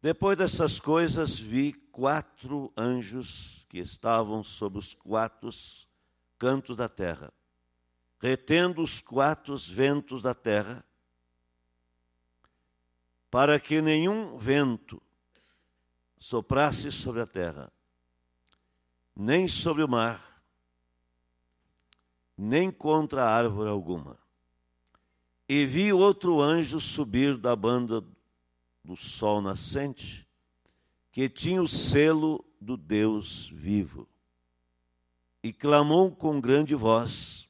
Depois dessas coisas, vi quatro anjos que estavam sobre os quatro cantos da terra, retendo os quatro ventos da terra, para que nenhum vento soprasse sobre a terra, nem sobre o mar, nem contra árvore alguma. E vi outro anjo subir da banda do sol nascente, que tinha o selo do Deus vivo. E clamou com grande voz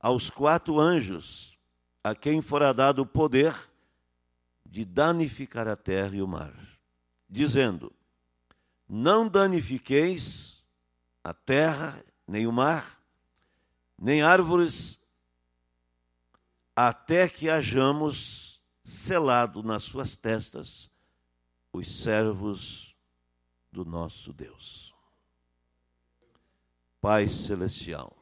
aos quatro anjos, a quem fora dado o poder de danificar a terra e o mar, dizendo: Não danifiqueis a terra, nem o mar, nem árvores, até que hajamos selado nas suas testas os servos do nosso Deus. Pai Celestial,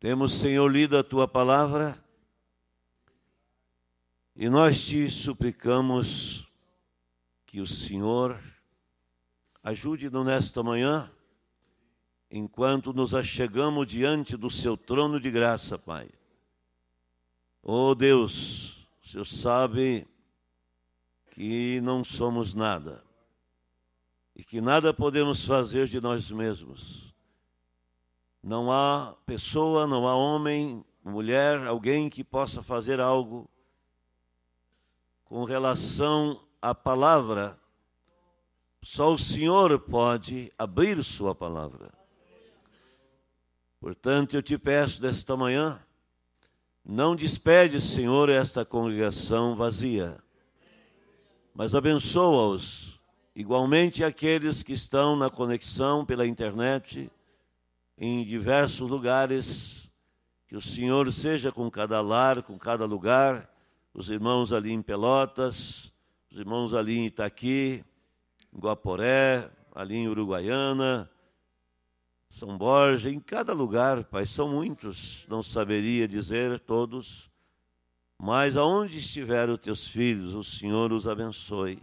temos, Senhor, lido a tua palavra e nós te suplicamos que o Senhor ajude-nos nesta manhã, enquanto nos achegamos diante do seu trono de graça, Pai. Oh Deus, o Senhor sabe que não somos nada e que nada podemos fazer de nós mesmos. Não há pessoa, não há homem, mulher, alguém que possa fazer algo com relação à palavra. Só o Senhor pode abrir Sua palavra. Portanto, eu te peço desta manhã não despede, Senhor, esta congregação vazia, mas abençoa-os, igualmente aqueles que estão na conexão pela internet, em diversos lugares. Que o Senhor seja com cada lar, com cada lugar, os irmãos ali em Pelotas, os irmãos ali em Itaqui, em Guaporé, ali em Uruguaiana, são Borja, em cada lugar, Pai, são muitos, não saberia dizer todos, mas aonde estiver os teus filhos, o Senhor os abençoe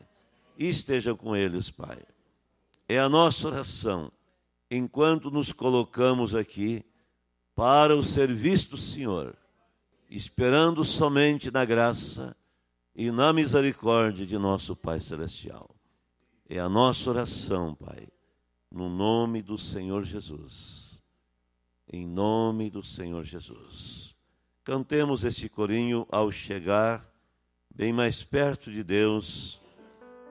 e esteja com eles, Pai. É a nossa oração, enquanto nos colocamos aqui para o serviço do Senhor, esperando somente na graça e na misericórdia de nosso Pai Celestial. É a nossa oração, Pai no nome do Senhor Jesus. Em nome do Senhor Jesus. Cantemos este corinho ao chegar bem mais perto de Deus,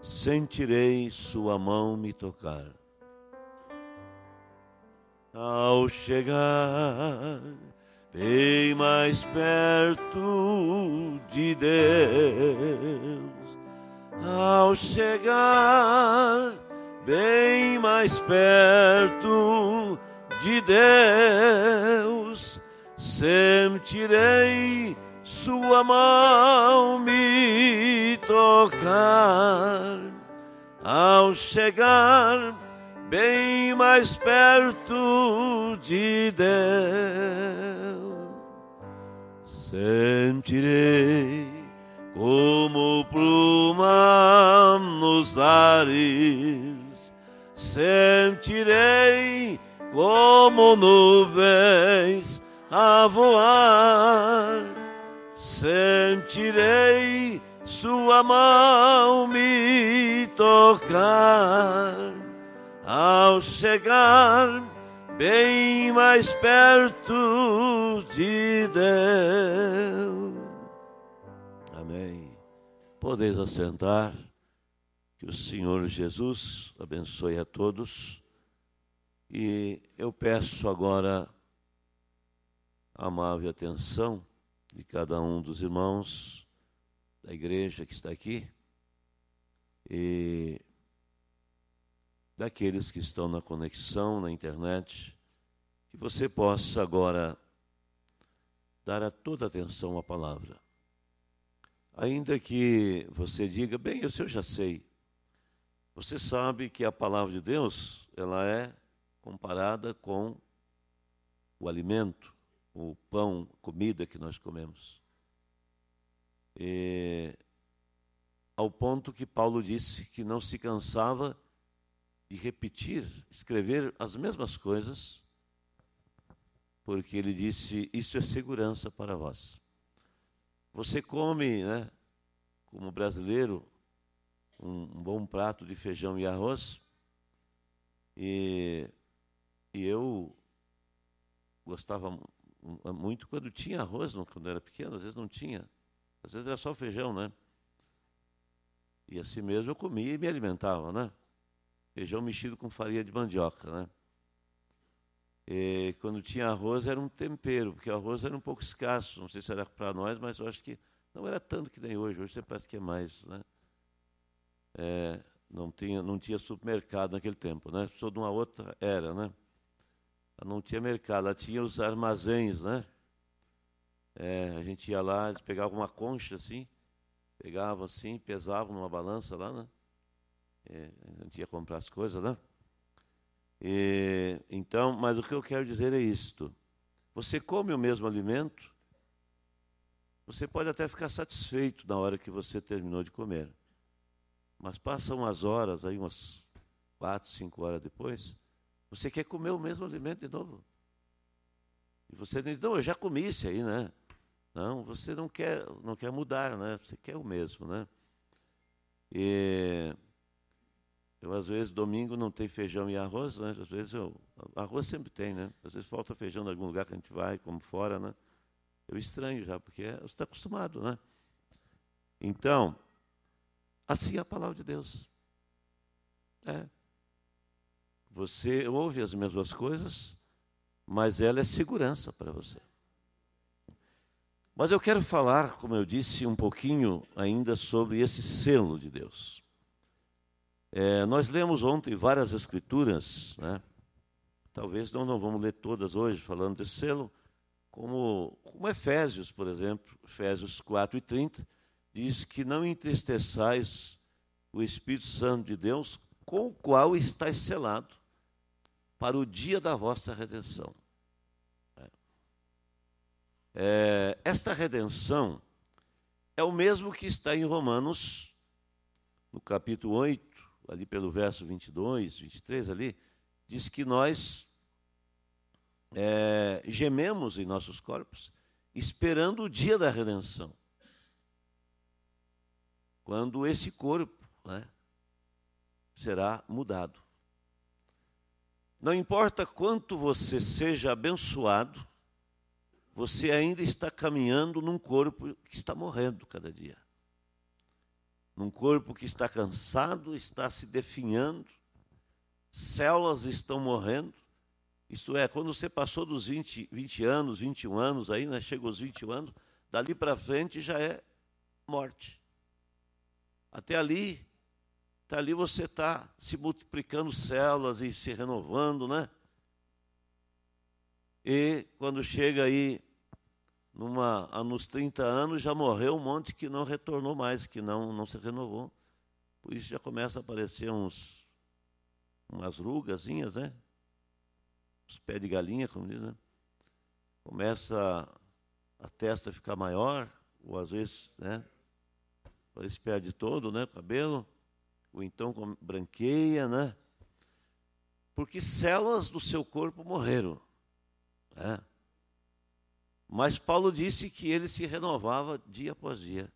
sentirei sua mão me tocar. Ao chegar bem mais perto de Deus, ao chegar bem mais perto de Deus, sentirei Sua mão me tocar. Ao chegar bem mais perto de Deus, sentirei como pluma nos ares sentirei como nuvens a voar, sentirei sua mão me tocar ao chegar bem mais perto de Deus. Amém. Podeis assentar. Que o Senhor Jesus abençoe a todos. E eu peço agora a amável atenção de cada um dos irmãos da igreja que está aqui e daqueles que estão na conexão, na internet, que você possa agora dar a toda atenção à palavra. Ainda que você diga, bem, eu, eu já sei, você sabe que a palavra de Deus, ela é comparada com o alimento, o pão, comida que nós comemos. E, ao ponto que Paulo disse que não se cansava de repetir, escrever as mesmas coisas, porque ele disse: Isso é segurança para vós. Você come, né, como brasileiro, um, um bom prato de feijão e arroz. E, e eu gostava muito quando tinha arroz, quando era pequeno, às vezes não tinha. Às vezes era só feijão, né? E assim mesmo eu comia e me alimentava, né? Feijão mexido com farinha de mandioca, né? E quando tinha arroz era um tempero, porque o arroz era um pouco escasso, não sei se era para nós, mas eu acho que não era tanto que nem hoje, hoje parece que é mais, né? é, não, tinha, não tinha supermercado naquele tempo, né? Precisou de uma outra era, né? Ela não tinha mercado, ela tinha os armazéns, né? É, a gente ia lá, eles pegavam uma concha assim, pegavam assim, pesavam numa balança lá, né? É, a gente ia comprar as coisas, né? E, então, mas o que eu quero dizer é isto. Você come o mesmo alimento, você pode até ficar satisfeito na hora que você terminou de comer mas passam umas horas, aí umas quatro, cinco horas depois, você quer comer o mesmo alimento de novo. E você diz, não, eu já comi isso aí, né? Não, você não quer, não quer mudar, né? Você quer o mesmo, né? E eu, às vezes, domingo não tem feijão e arroz, né? Às vezes eu. Arroz sempre tem, né? Às vezes falta feijão em algum lugar que a gente vai, como fora, né? Eu estranho já, porque é, você está acostumado, né? Então, Assim é a palavra de Deus. É. Você ouve as mesmas coisas, mas ela é segurança para você. Mas eu quero falar, como eu disse, um pouquinho ainda sobre esse selo de Deus. É, nós lemos ontem várias escrituras, né? talvez não, não vamos ler todas hoje falando desse selo, como, como Efésios, por exemplo, Efésios 4 e 30, diz que não entristeçais o Espírito Santo de Deus, com o qual estáis selado para o dia da vossa redenção. É, é esta redenção é o mesmo que está em Romanos, no capítulo 8, ali pelo verso 22, 23, ali, diz que nós é, gememos em nossos corpos, esperando o dia da redenção quando esse corpo né, será mudado. Não importa quanto você seja abençoado, você ainda está caminhando num corpo que está morrendo cada dia. Num corpo que está cansado, está se definhando, células estão morrendo. Isto é, quando você passou dos 20, 20 anos, 21 anos, aí, né, chega aos 21 anos, dali para frente já é morte. Até ali, até ali você está se multiplicando células e se renovando, né? E quando chega aí numa, nos 30 anos, já morreu um monte que não retornou mais, que não, não se renovou. Por isso já começa a aparecer uns, umas rugazinhas, né? Os pés de galinha, como diz, né? Começa a testa ficar maior, ou às vezes, né? se perde todo, né? O cabelo. Ou então branqueia, né? Porque células do seu corpo morreram. Né? Mas Paulo disse que ele se renovava dia após dia.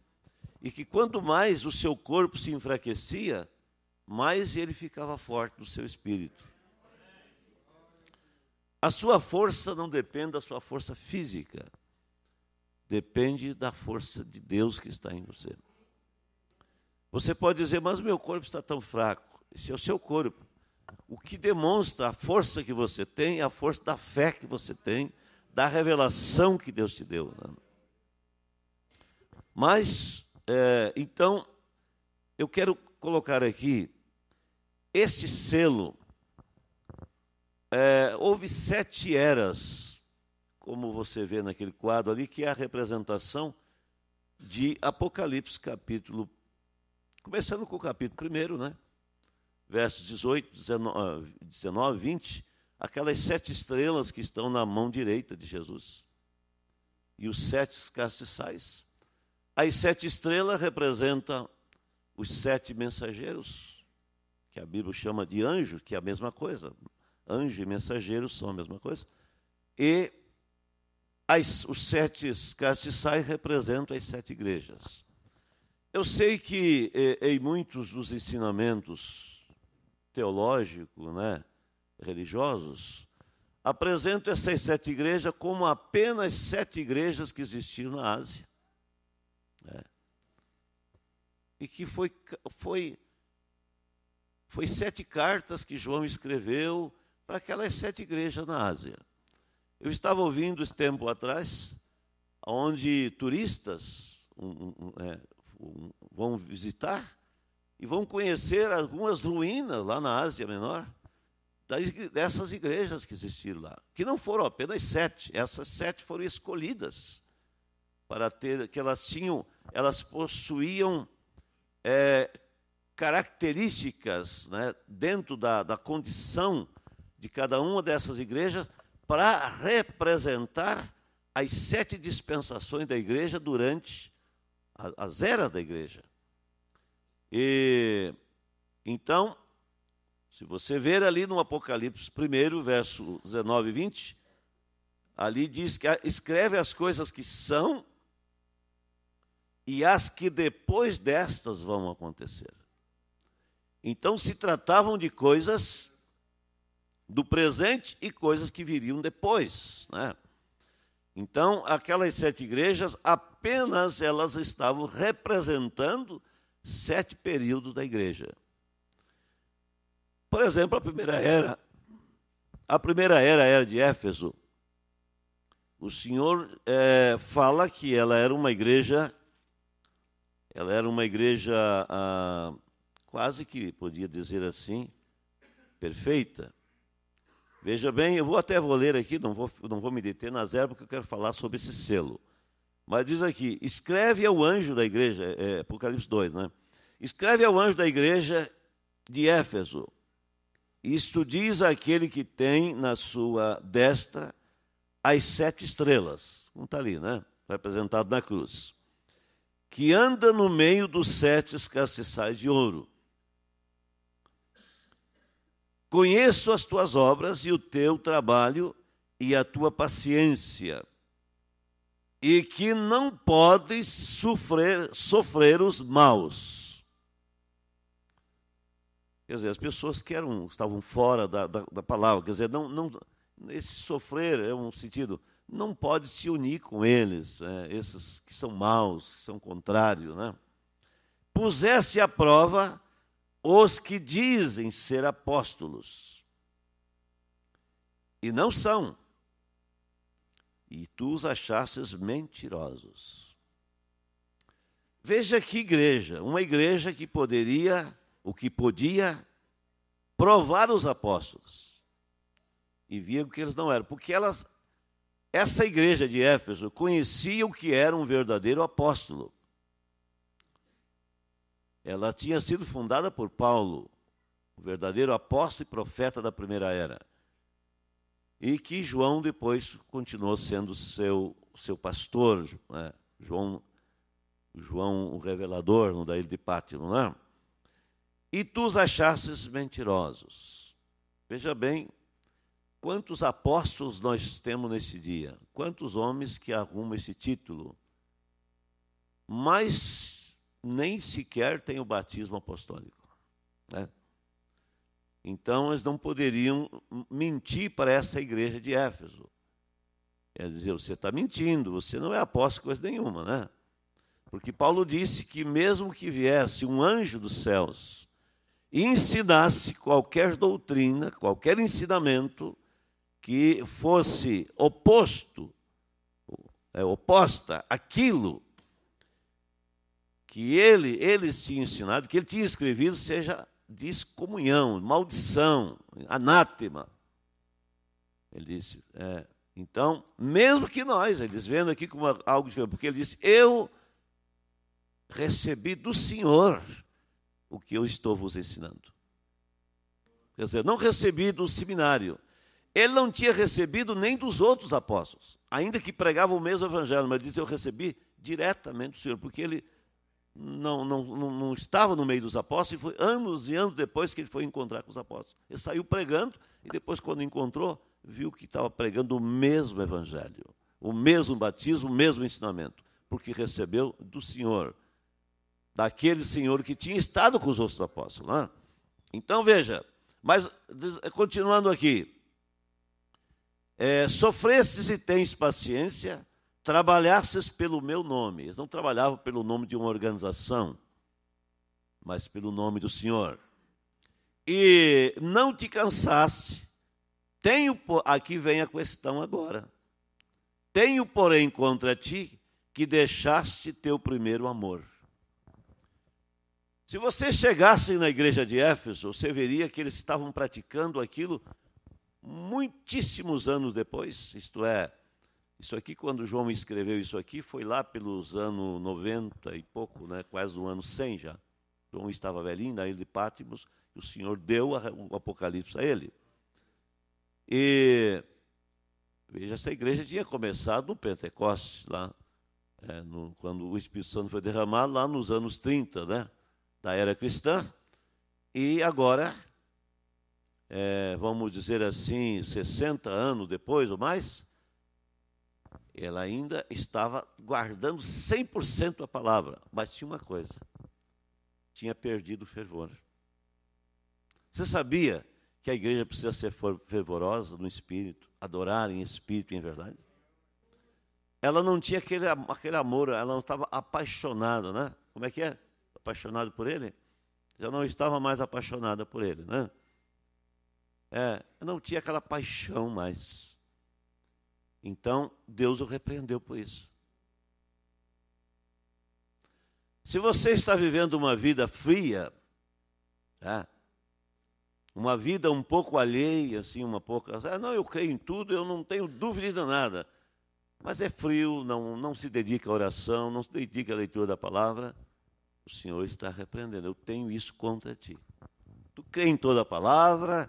E que quanto mais o seu corpo se enfraquecia, mais ele ficava forte no seu espírito. A sua força não depende da sua força física, depende da força de Deus que está em você. Você pode dizer, mas meu corpo está tão fraco. Esse é o seu corpo. O que demonstra a força que você tem, a força da fé que você tem, da revelação que Deus te deu. Né? Mas, é, então, eu quero colocar aqui este selo. É, houve sete eras, como você vê naquele quadro ali, que é a representação de Apocalipse capítulo Começando com o capítulo 1, né? versos 18, 19, 19, 20, aquelas sete estrelas que estão na mão direita de Jesus e os sete castiçais. As sete estrelas representam os sete mensageiros, que a Bíblia chama de anjo, que é a mesma coisa. Anjo e mensageiro são a mesma coisa. E as, os sete castiçais representam as sete igrejas. Eu sei que é, é, em muitos dos ensinamentos teológicos, né, religiosos, apresentam essas sete igrejas como apenas sete igrejas que existiam na Ásia. Né, e que foi, foi, foi sete cartas que João escreveu para aquelas sete igrejas na Ásia. Eu estava ouvindo esse tempo atrás, onde turistas, um, um, é, vão visitar e vão conhecer algumas ruínas lá na Ásia Menor das, dessas igrejas que existiram lá, que não foram apenas sete, essas sete foram escolhidas para ter, que elas tinham, elas possuíam é, características né, dentro da, da condição de cada uma dessas igrejas para representar as sete dispensações da igreja durante as eras da igreja. E então, se você ver ali no Apocalipse 1, verso 19 e 20, ali diz que escreve as coisas que são e as que depois destas vão acontecer. Então se tratavam de coisas do presente e coisas que viriam depois. Né? Então, aquelas sete igrejas, a apenas elas estavam representando sete períodos da igreja. Por exemplo, a primeira era, a primeira era era de Éfeso. O Senhor é, fala que ela era uma igreja, ela era uma igreja ah, quase que podia dizer assim, perfeita. Veja bem, eu vou até vou ler aqui, não vou, não vou me deter nas ervas porque eu quero falar sobre esse selo. Mas diz aqui: escreve ao anjo da igreja, é, é Apocalipse 2, né? Escreve ao anjo da igreja de Éfeso. Isto diz aquele que tem na sua destra as sete estrelas, Não está ali, né? Representado na cruz. Que anda no meio dos sete escassez de ouro. Conheço as tuas obras e o teu trabalho e a tua paciência e que não pode sofrer, sofrer os maus. Quer dizer, as pessoas que eram, estavam fora da, da, da palavra, quer dizer, não, não, esse sofrer é um sentido, não pode se unir com eles, é, esses que são maus, que são contrários. Né? Pusesse à prova os que dizem ser apóstolos, e não são e tu os achastes mentirosos. Veja que igreja, uma igreja que poderia, o que podia, provar os apóstolos. E viam que eles não eram, porque elas, essa igreja de Éfeso conhecia o que era um verdadeiro apóstolo. Ela tinha sido fundada por Paulo, o verdadeiro apóstolo e profeta da primeira era e que João depois continuou sendo seu, seu pastor, né? João, João o revelador, no da ilha de Pátio, não é? E tu os achastes mentirosos. Veja bem, quantos apóstolos nós temos nesse dia? Quantos homens que arrumam esse título? Mas nem sequer tem o batismo apostólico. Né? Então, eles não poderiam mentir para essa igreja de Éfeso. Quer dizer, você está mentindo, você não é apóstolo coisa nenhuma, né? Porque Paulo disse que mesmo que viesse um anjo dos céus e ensinasse qualquer doutrina, qualquer ensinamento que fosse oposto, é, oposta àquilo que ele, ele tinha ensinado, que ele tinha escrevido, seja descomunhão, maldição, anátema. Ele disse, é, então, mesmo que nós, eles vendo aqui como algo diferente, porque ele disse, eu recebi do Senhor o que eu estou vos ensinando. Quer dizer, não recebi do seminário. Ele não tinha recebido nem dos outros apóstolos, ainda que pregavam o mesmo evangelho, mas ele disse, eu recebi diretamente do Senhor, porque ele não, não, não, não estava no meio dos apóstolos, e foi anos e anos depois que ele foi encontrar com os apóstolos. Ele saiu pregando, e depois, quando encontrou, viu que estava pregando o mesmo evangelho, o mesmo batismo, o mesmo ensinamento, porque recebeu do Senhor, daquele Senhor que tinha estado com os outros apóstolos. Né? Então, veja, mas continuando aqui, é, sofreste e tens paciência, trabalhasses pelo meu nome. Eles não trabalhavam pelo nome de uma organização, mas pelo nome do Senhor. E não te cansasse. Tenho, aqui vem a questão agora. Tenho, porém, contra ti que deixaste teu primeiro amor. Se você chegasse na igreja de Éfeso, você veria que eles estavam praticando aquilo muitíssimos anos depois, isto é, isso aqui, quando João escreveu isso aqui, foi lá pelos anos 90 e pouco, né, quase o ano 100 já. João estava velhinho na ilha de Pátimos, e o Senhor deu o Apocalipse a ele. E veja, essa igreja tinha começado no Pentecostes, lá, é, no, quando o Espírito Santo foi derramado, lá nos anos 30 né, da era cristã. E agora, é, vamos dizer assim, 60 anos depois ou mais, ela ainda estava guardando 100% a palavra, mas tinha uma coisa: tinha perdido o fervor. Você sabia que a igreja precisa ser fervorosa no espírito, adorar em espírito e em verdade? Ela não tinha aquele, aquele amor, ela não estava apaixonada, né? Como é que é? Apaixonada por ele? Ela não estava mais apaixonada por ele, né? É, não tinha aquela paixão mais. Então, Deus o repreendeu por isso. Se você está vivendo uma vida fria, tá? uma vida um pouco alheia, assim, uma pouca. Ah, não, eu creio em tudo, eu não tenho dúvida de nada. Mas é frio, não, não se dedica à oração, não se dedica à leitura da palavra. O Senhor está repreendendo. Eu tenho isso contra ti. Tu crê em toda a palavra,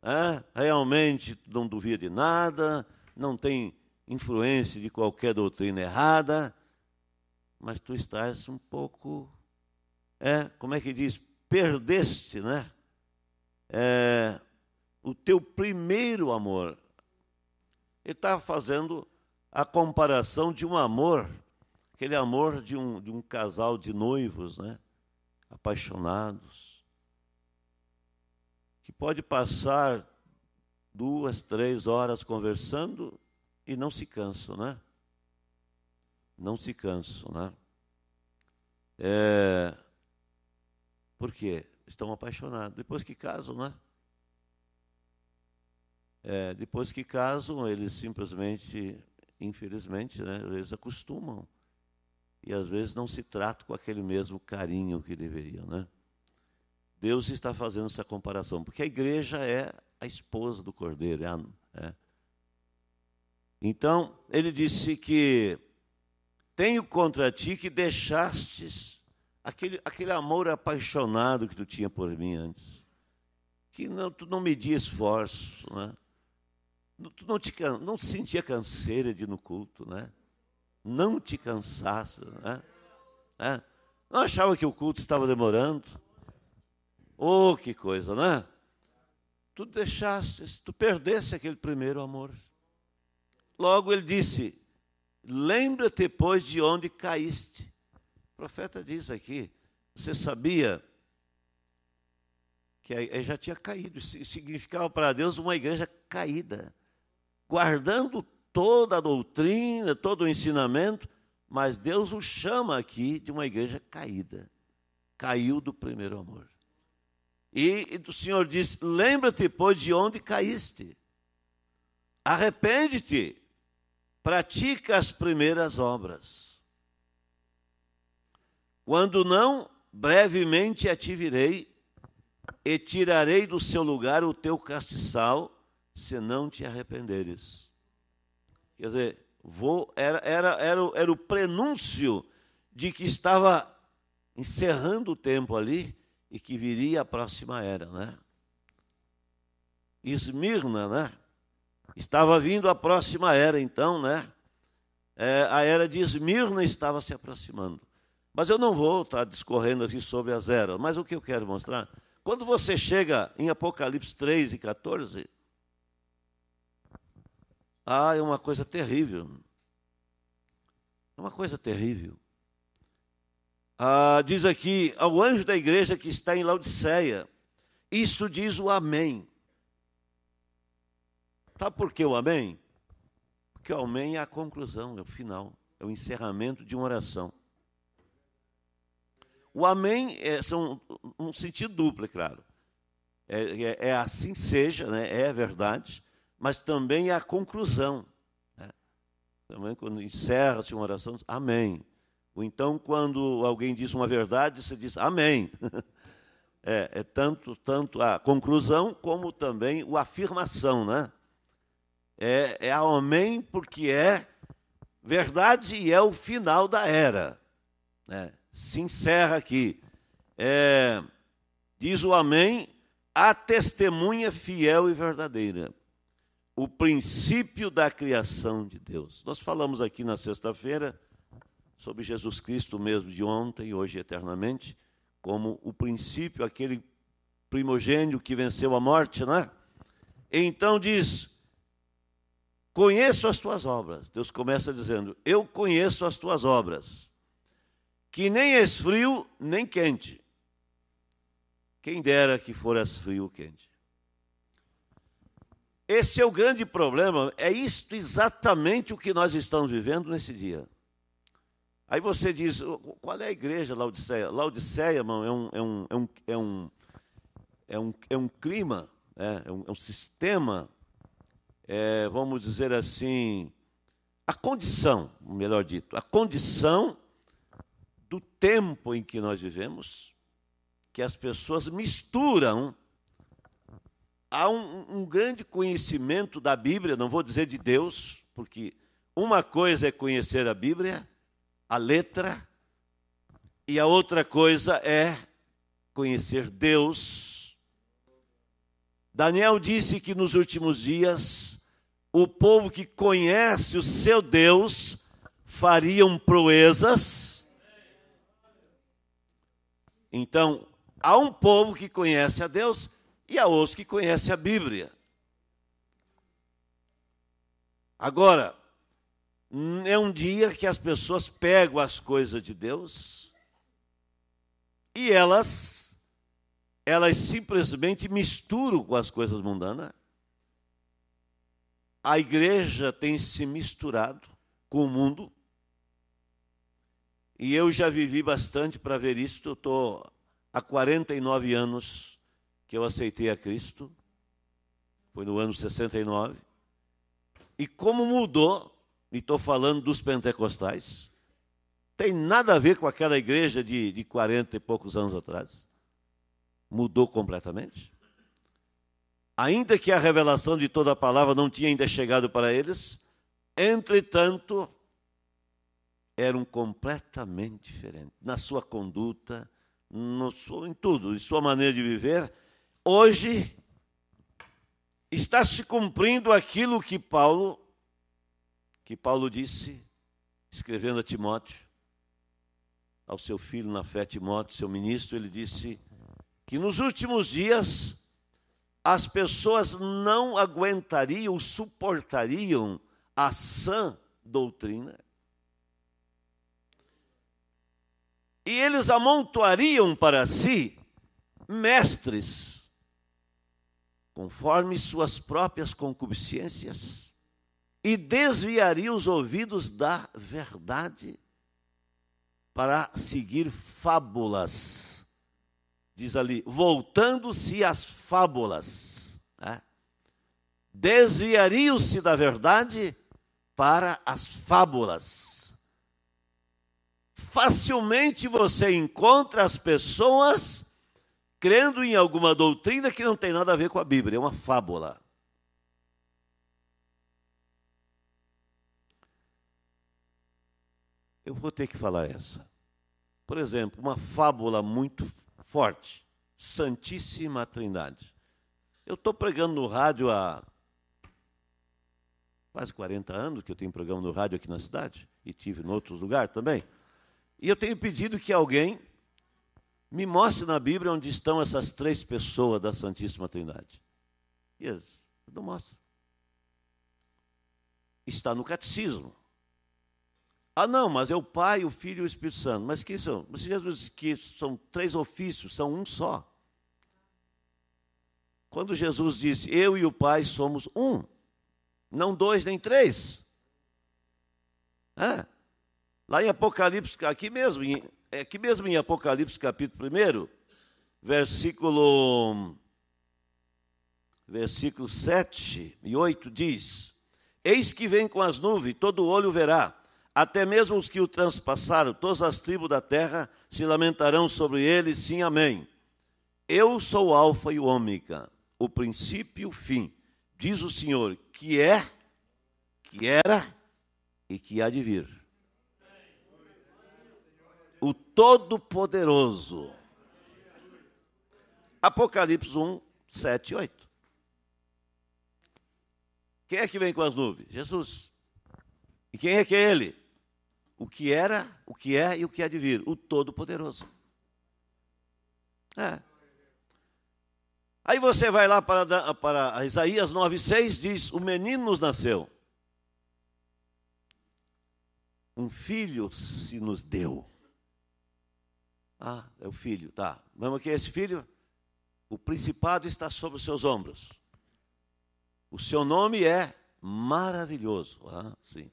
ah, realmente realmente não duvida de nada, não tem influência de qualquer doutrina errada, mas tu estás um pouco, é, como é que diz, perdeste, né? É, o teu primeiro amor. Ele está fazendo a comparação de um amor, aquele amor de um, de um casal de noivos, né? apaixonados, que pode passar duas, três horas conversando e não se canso né? Não se canso né? É... Por quê? Estão apaixonados. Depois que casam, né? É, depois que casam, eles simplesmente, infelizmente, né, eles acostumam. E às vezes não se tratam com aquele mesmo carinho que deveriam. Né? Deus está fazendo essa comparação, porque a igreja é a esposa do cordeiro. É a, é. Então, ele disse que tenho contra ti que deixastes aquele, aquele amor apaixonado que tu tinha por mim antes. Que não, tu não media esforço, né? Tu não te, não te sentia canseira de ir no culto, né? Não te cansasse, né? É. Não achava que o culto estava demorando. Oh, que coisa, né? tu deixaste, tu perdeste aquele primeiro amor. Logo ele disse: Lembra-te, pois, de onde caíste. O profeta diz aqui: Você sabia que já tinha caído, significava para Deus uma igreja caída, guardando toda a doutrina, todo o ensinamento, mas Deus o chama aqui de uma igreja caída, caiu do primeiro amor. E o Senhor diz: Lembra-te, pois, de onde caíste. Arrepende-te. Pratica as primeiras obras. Quando não, brevemente ativirei e tirarei do seu lugar o teu castiçal, se não te arrependeres. Quer dizer, vou, era, era, era, era o prenúncio de que estava encerrando o tempo ali e que viria a próxima era, né? Esmirna, né? Estava vindo a próxima era, então, né? É, a era de Esmirna estava se aproximando. Mas eu não vou estar discorrendo aqui sobre as eras, mas o que eu quero mostrar, quando você chega em Apocalipse 3 e 14, ah, é uma coisa terrível. É uma coisa terrível. Ah, diz aqui, ao anjo da igreja que está em Laodiceia. Isso diz o Amém. Sabe por que o Amém? Porque o Amém é a conclusão, é o final, é o encerramento de uma oração. O Amém é são, um sentido duplo, é claro. É, é, é, assim seja, né? é verdade, mas também é a conclusão. Né? Também quando encerra-se uma oração, diz, amém. Ou então, quando alguém diz uma verdade, você diz amém. É, é tanto, tanto a conclusão como também a afirmação, né? É, é amém porque é verdade e é o final da era. Né? Se encerra aqui. É, diz o amém a testemunha fiel e verdadeira, o princípio da criação de Deus. Nós falamos aqui na sexta-feira sobre Jesus Cristo mesmo de ontem, hoje e eternamente, como o princípio, aquele primogênio que venceu a morte, né? Então diz: Conheço as tuas obras. Deus começa dizendo: Eu conheço as tuas obras, que nem és frio nem quente. Quem dera que fores frio ou quente. Esse é o grande problema, é isto exatamente o que nós estamos vivendo nesse dia. Aí você diz, qual é a igreja Laodiceia? Laodiceia, irmão, é um, é um, é um, é um, é um, é um clima, é, é, um, é um, sistema, é, vamos dizer assim, a condição, melhor dito, a condição do tempo em que nós vivemos, que as pessoas misturam há um, um, grande conhecimento da Bíblia, não vou dizer de Deus, porque uma coisa é conhecer a Bíblia, a letra, e a outra coisa é conhecer Deus. Daniel disse que nos últimos dias, o povo que conhece o seu Deus fariam proezas. Então, há um povo que conhece a Deus e há outros que conhecem a Bíblia. Agora, Hum, é um dia que as pessoas pegam as coisas de Deus e elas elas simplesmente misturam com as coisas mundanas. A igreja tem se misturado com o mundo. E eu já vivi bastante para ver isso. Eu estou há 49 anos que eu aceitei a Cristo. Foi no ano 69. E como mudou e estou falando dos pentecostais, tem nada a ver com aquela igreja de, de 40 e poucos anos atrás. Mudou completamente. Ainda que a revelação de toda a palavra não tinha ainda chegado para eles, entretanto, eram completamente diferentes na sua conduta, no, em tudo, em sua maneira de viver. Hoje está se cumprindo aquilo que Paulo que Paulo disse, escrevendo a Timóteo, ao seu filho na fé, Timóteo, seu ministro, ele disse que nos últimos dias as pessoas não aguentariam, suportariam a sã doutrina. E eles amontoariam para si mestres, conforme suas próprias concupiscências e desviaria os ouvidos da verdade para seguir fábulas. Diz ali, voltando-se às fábulas. Né? Desviariam-se da verdade para as fábulas. Facilmente você encontra as pessoas crendo em alguma doutrina que não tem nada a ver com a Bíblia, é uma fábula. eu vou ter que falar essa. Por exemplo, uma fábula muito forte, Santíssima Trindade. Eu estou pregando no rádio há quase 40 anos que eu tenho programa no rádio aqui na cidade e tive em outros lugares também. E eu tenho pedido que alguém me mostre na Bíblia onde estão essas três pessoas da Santíssima Trindade. E eu não mostro. Está no catecismo. Ah, não, mas é o Pai, o Filho e o Espírito Santo. Mas que são? Mas Jesus disse que são três ofícios, são um só. Quando Jesus disse, eu e o Pai somos um, não dois nem três. É. Lá em Apocalipse, aqui mesmo, em, é aqui mesmo em Apocalipse capítulo 1, versículo, versículo 7 e 8 diz, Eis que vem com as nuvens, todo olho verá, até mesmo os que o transpassaram, todas as tribos da terra se lamentarão sobre ele, sim, amém. Eu sou o Alfa e o Ômega, o princípio e o fim, diz o Senhor, que é, que era e que há de vir. O Todo-Poderoso. Apocalipse 1, 7 e 8. Quem é que vem com as nuvens? Jesus. E quem é que é ele? o que era, o que é e o que há é de vir, o Todo-Poderoso. É. Aí você vai lá para, para Isaías 9,6, diz: O menino nos nasceu, um filho se nos deu. Ah, é o filho, tá. Vamos que esse filho? O principado está sobre os seus ombros. O seu nome é maravilhoso. Ah, sim.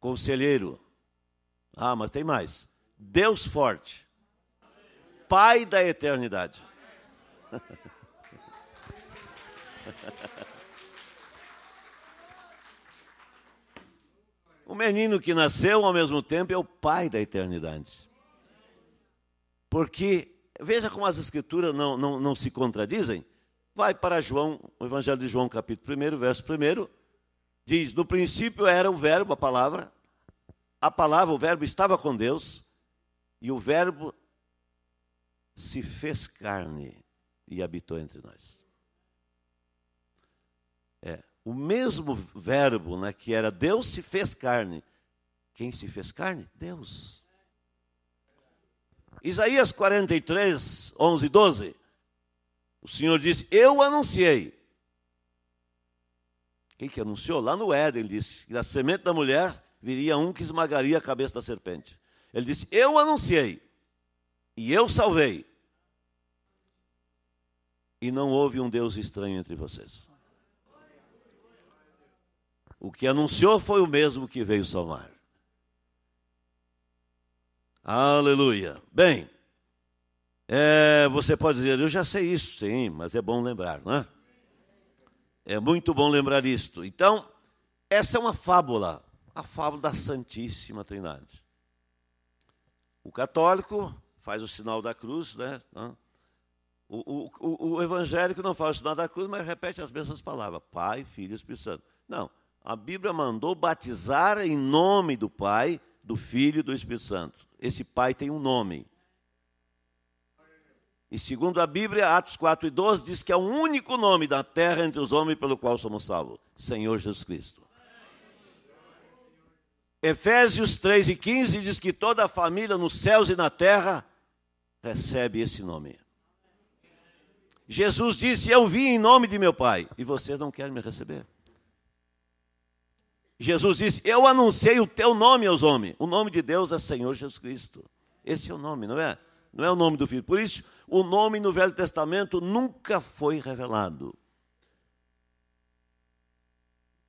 Conselheiro, ah, mas tem mais. Deus forte. Pai da eternidade. O menino que nasceu ao mesmo tempo é o pai da eternidade. Porque, veja como as escrituras não, não, não se contradizem. Vai para João, o Evangelho de João, capítulo 1, verso 1. Diz: No princípio era o verbo, a palavra, a palavra, o Verbo estava com Deus, e o Verbo se fez carne e habitou entre nós. É, o mesmo Verbo né, que era Deus se fez carne. Quem se fez carne? Deus. Isaías 43, 11 e 12. O Senhor disse: Eu anunciei. Quem que anunciou? Lá no Éden, ele disse: Da semente da mulher viria um que esmagaria a cabeça da serpente. Ele disse: Eu anunciei e eu salvei. E não houve um Deus estranho entre vocês. O que anunciou foi o mesmo que veio salvar. Aleluia. Bem, é, você pode dizer, eu já sei isso, sim, mas é bom lembrar, não é? É muito bom lembrar isto. Então, essa é uma fábula a fábula da Santíssima Trindade. O católico faz o sinal da cruz, né? O, o, o, o evangélico não faz o sinal da cruz, mas repete as mesmas palavras: Pai, Filho e Espírito Santo. Não, a Bíblia mandou batizar em nome do Pai, do Filho e do Espírito Santo. Esse Pai tem um nome. E segundo a Bíblia, Atos 4 e 12 diz que é o único nome da terra entre os homens pelo qual somos salvos: Senhor Jesus Cristo. Efésios 3 e 15 diz que toda a família nos céus e na terra recebe esse nome. Jesus disse: Eu vim em nome de meu Pai, e vocês não querem me receber. Jesus disse: Eu anunciei o teu nome aos homens. O nome de Deus é Senhor Jesus Cristo. Esse é o nome, não é? Não é o nome do Filho. Por isso, o nome no Velho Testamento nunca foi revelado.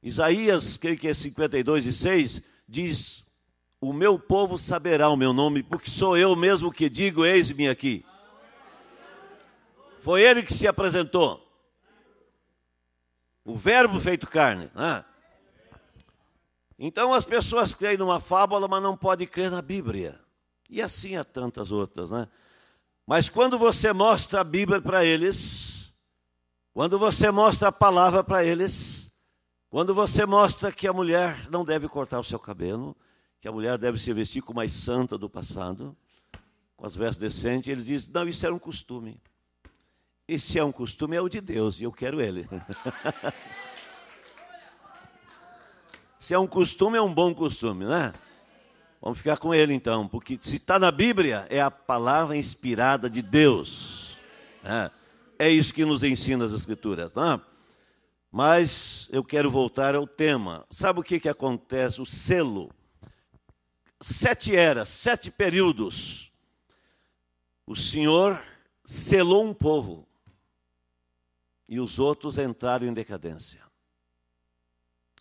Isaías, creio que é 52 e 6, diz: O meu povo saberá o meu nome, porque sou eu mesmo que digo: Eis-me aqui. Foi ele que se apresentou. O Verbo feito carne. Né? Então as pessoas creem numa fábula, mas não podem crer na Bíblia. E assim há tantas outras, né? Mas quando você mostra a Bíblia para eles, quando você mostra a palavra para eles, quando você mostra que a mulher não deve cortar o seu cabelo, que a mulher deve se vestir como mais santa do passado, com as vestes decentes, eles dizem: não, isso era um costume. se é um costume, é o de Deus, e eu quero ele. se é um costume, é um bom costume, né? Vamos ficar com ele então, porque se está na Bíblia, é a palavra inspirada de Deus. Né? É isso que nos ensina as Escrituras. Não né? Mas eu quero voltar ao tema. Sabe o que, que acontece? O selo. Sete eras, sete períodos. O Senhor selou um povo e os outros entraram em decadência.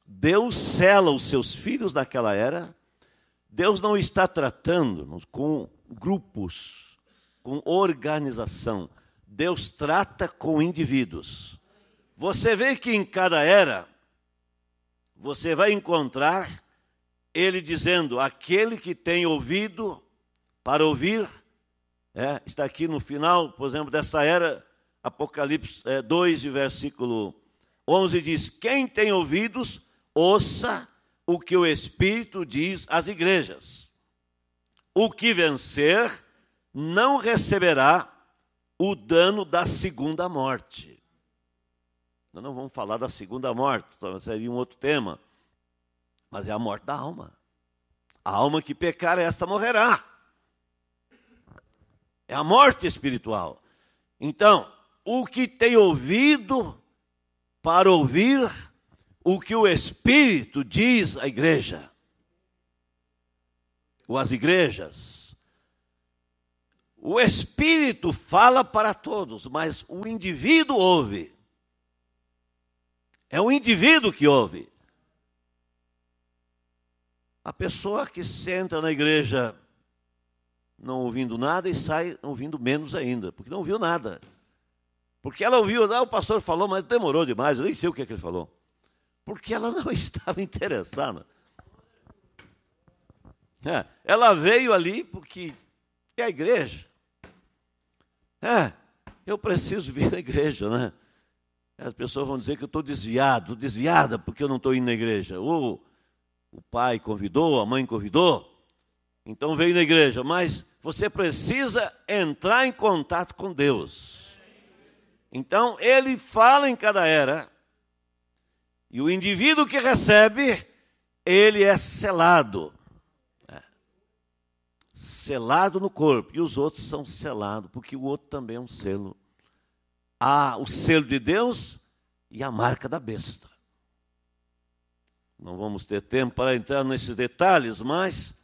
Deus sela os seus filhos daquela era. Deus não está tratando com grupos, com organização. Deus trata com indivíduos. Você vê que em cada era você vai encontrar ele dizendo: aquele que tem ouvido para ouvir, é, está aqui no final, por exemplo, dessa era, Apocalipse 2, é, versículo 11 diz: Quem tem ouvidos, ouça o que o Espírito diz às igrejas. O que vencer não receberá o dano da segunda morte. Nós não vamos falar da segunda morte, então seria é um outro tema. Mas é a morte da alma. A alma que pecar, esta morrerá. É a morte espiritual. Então, o que tem ouvido para ouvir o que o Espírito diz à igreja, ou às igrejas. O Espírito fala para todos, mas o indivíduo ouve. É o indivíduo que ouve. A pessoa que senta na igreja não ouvindo nada e sai ouvindo menos ainda, porque não ouviu nada. Porque ela ouviu, ah, o pastor falou, mas demorou demais, eu nem sei o que, é que ele falou. Porque ela não estava interessada. É, ela veio ali porque é a igreja. É, eu preciso vir na igreja, né? as pessoas vão dizer que eu estou desviado, desviada, porque eu não estou indo na igreja. Ou o pai convidou, a mãe convidou, então veio na igreja. Mas você precisa entrar em contato com Deus. Então ele fala em cada era, e o indivíduo que recebe, ele é selado. É. Selado no corpo. E os outros são selados, porque o outro também é um selo há o selo de Deus e a marca da besta. Não vamos ter tempo para entrar nesses detalhes, mas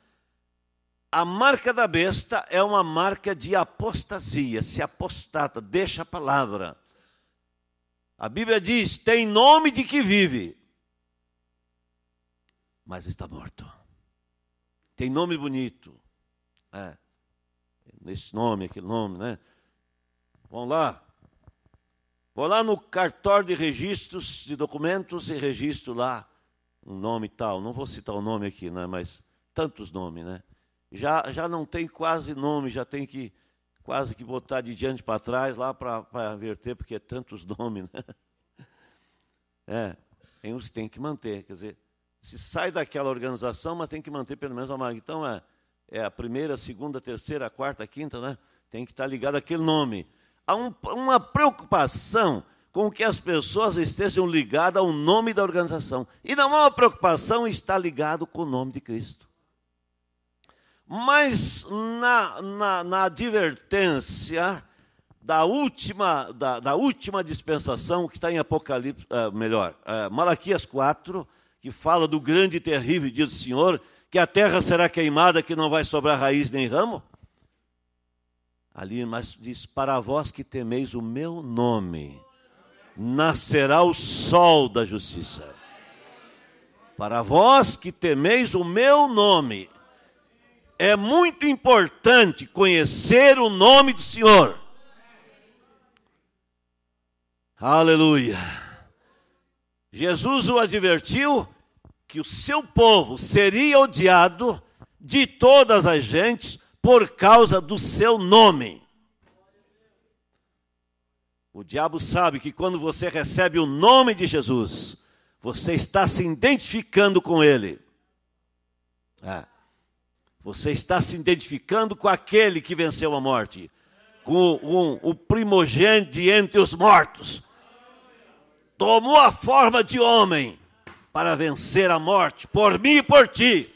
a marca da besta é uma marca de apostasia, se apostata, deixa a palavra. A Bíblia diz: tem nome de que vive, mas está morto. Tem nome bonito. É. nesse nome, aquele nome, né? Vamos lá. Vou lá no cartório de registros de documentos e registro lá um nome tal. Não vou citar o nome aqui, né? mas tantos nomes, né? Já, já não tem quase nome, já tem que quase que botar de diante para trás lá para inverter, porque é tantos nomes, né? É, tem uns que tem que manter, quer dizer, se sai daquela organização, mas tem que manter pelo menos a marca. Então é, é a primeira, a segunda, a terceira, a quarta, a quinta, né? Tem que estar tá ligado àquele nome há um, uma preocupação com que as pessoas estejam ligadas ao nome da organização. E não há uma preocupação está ligado com o nome de Cristo. Mas na, na, na advertência da última, da, da, última dispensação, que está em Apocalipse, eh, melhor, eh, Malaquias 4, que fala do grande e terrível dia do Senhor, que a terra será queimada, que não vai sobrar raiz nem ramo ali, mas diz: Para vós que temeis o meu nome, nascerá o sol da justiça. Para vós que temeis o meu nome, é muito importante conhecer o nome do Senhor. Aleluia. Jesus o advertiu que o seu povo seria odiado de todas as gentes por causa do seu nome. O diabo sabe que quando você recebe o nome de Jesus, você está se identificando com ele. É. Você está se identificando com aquele que venceu a morte, com o, o primogênito entre os mortos. Tomou a forma de homem para vencer a morte, por mim e por ti.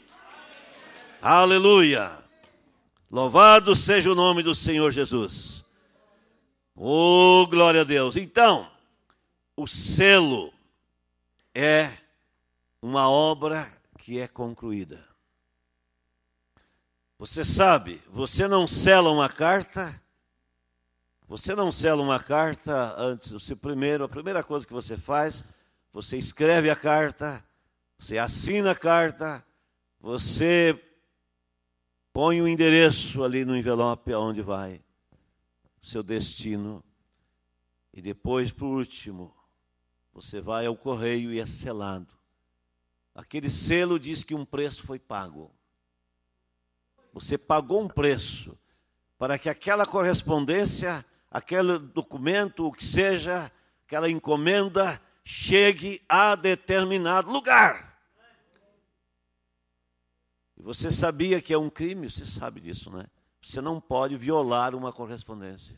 Aleluia. Louvado seja o nome do Senhor Jesus. Oh, glória a Deus. Então, o selo é uma obra que é concluída. Você sabe, você não sela uma carta, você não sela uma carta antes do seu primeiro, a primeira coisa que você faz, você escreve a carta, você assina a carta, você Põe o um endereço ali no envelope aonde vai, o seu destino. E depois, por último, você vai ao correio e é selado. Aquele selo diz que um preço foi pago. Você pagou um preço para que aquela correspondência, aquele documento, o que seja, aquela encomenda, chegue a determinado lugar. E você sabia que é um crime? Você sabe disso, né? Você não pode violar uma correspondência.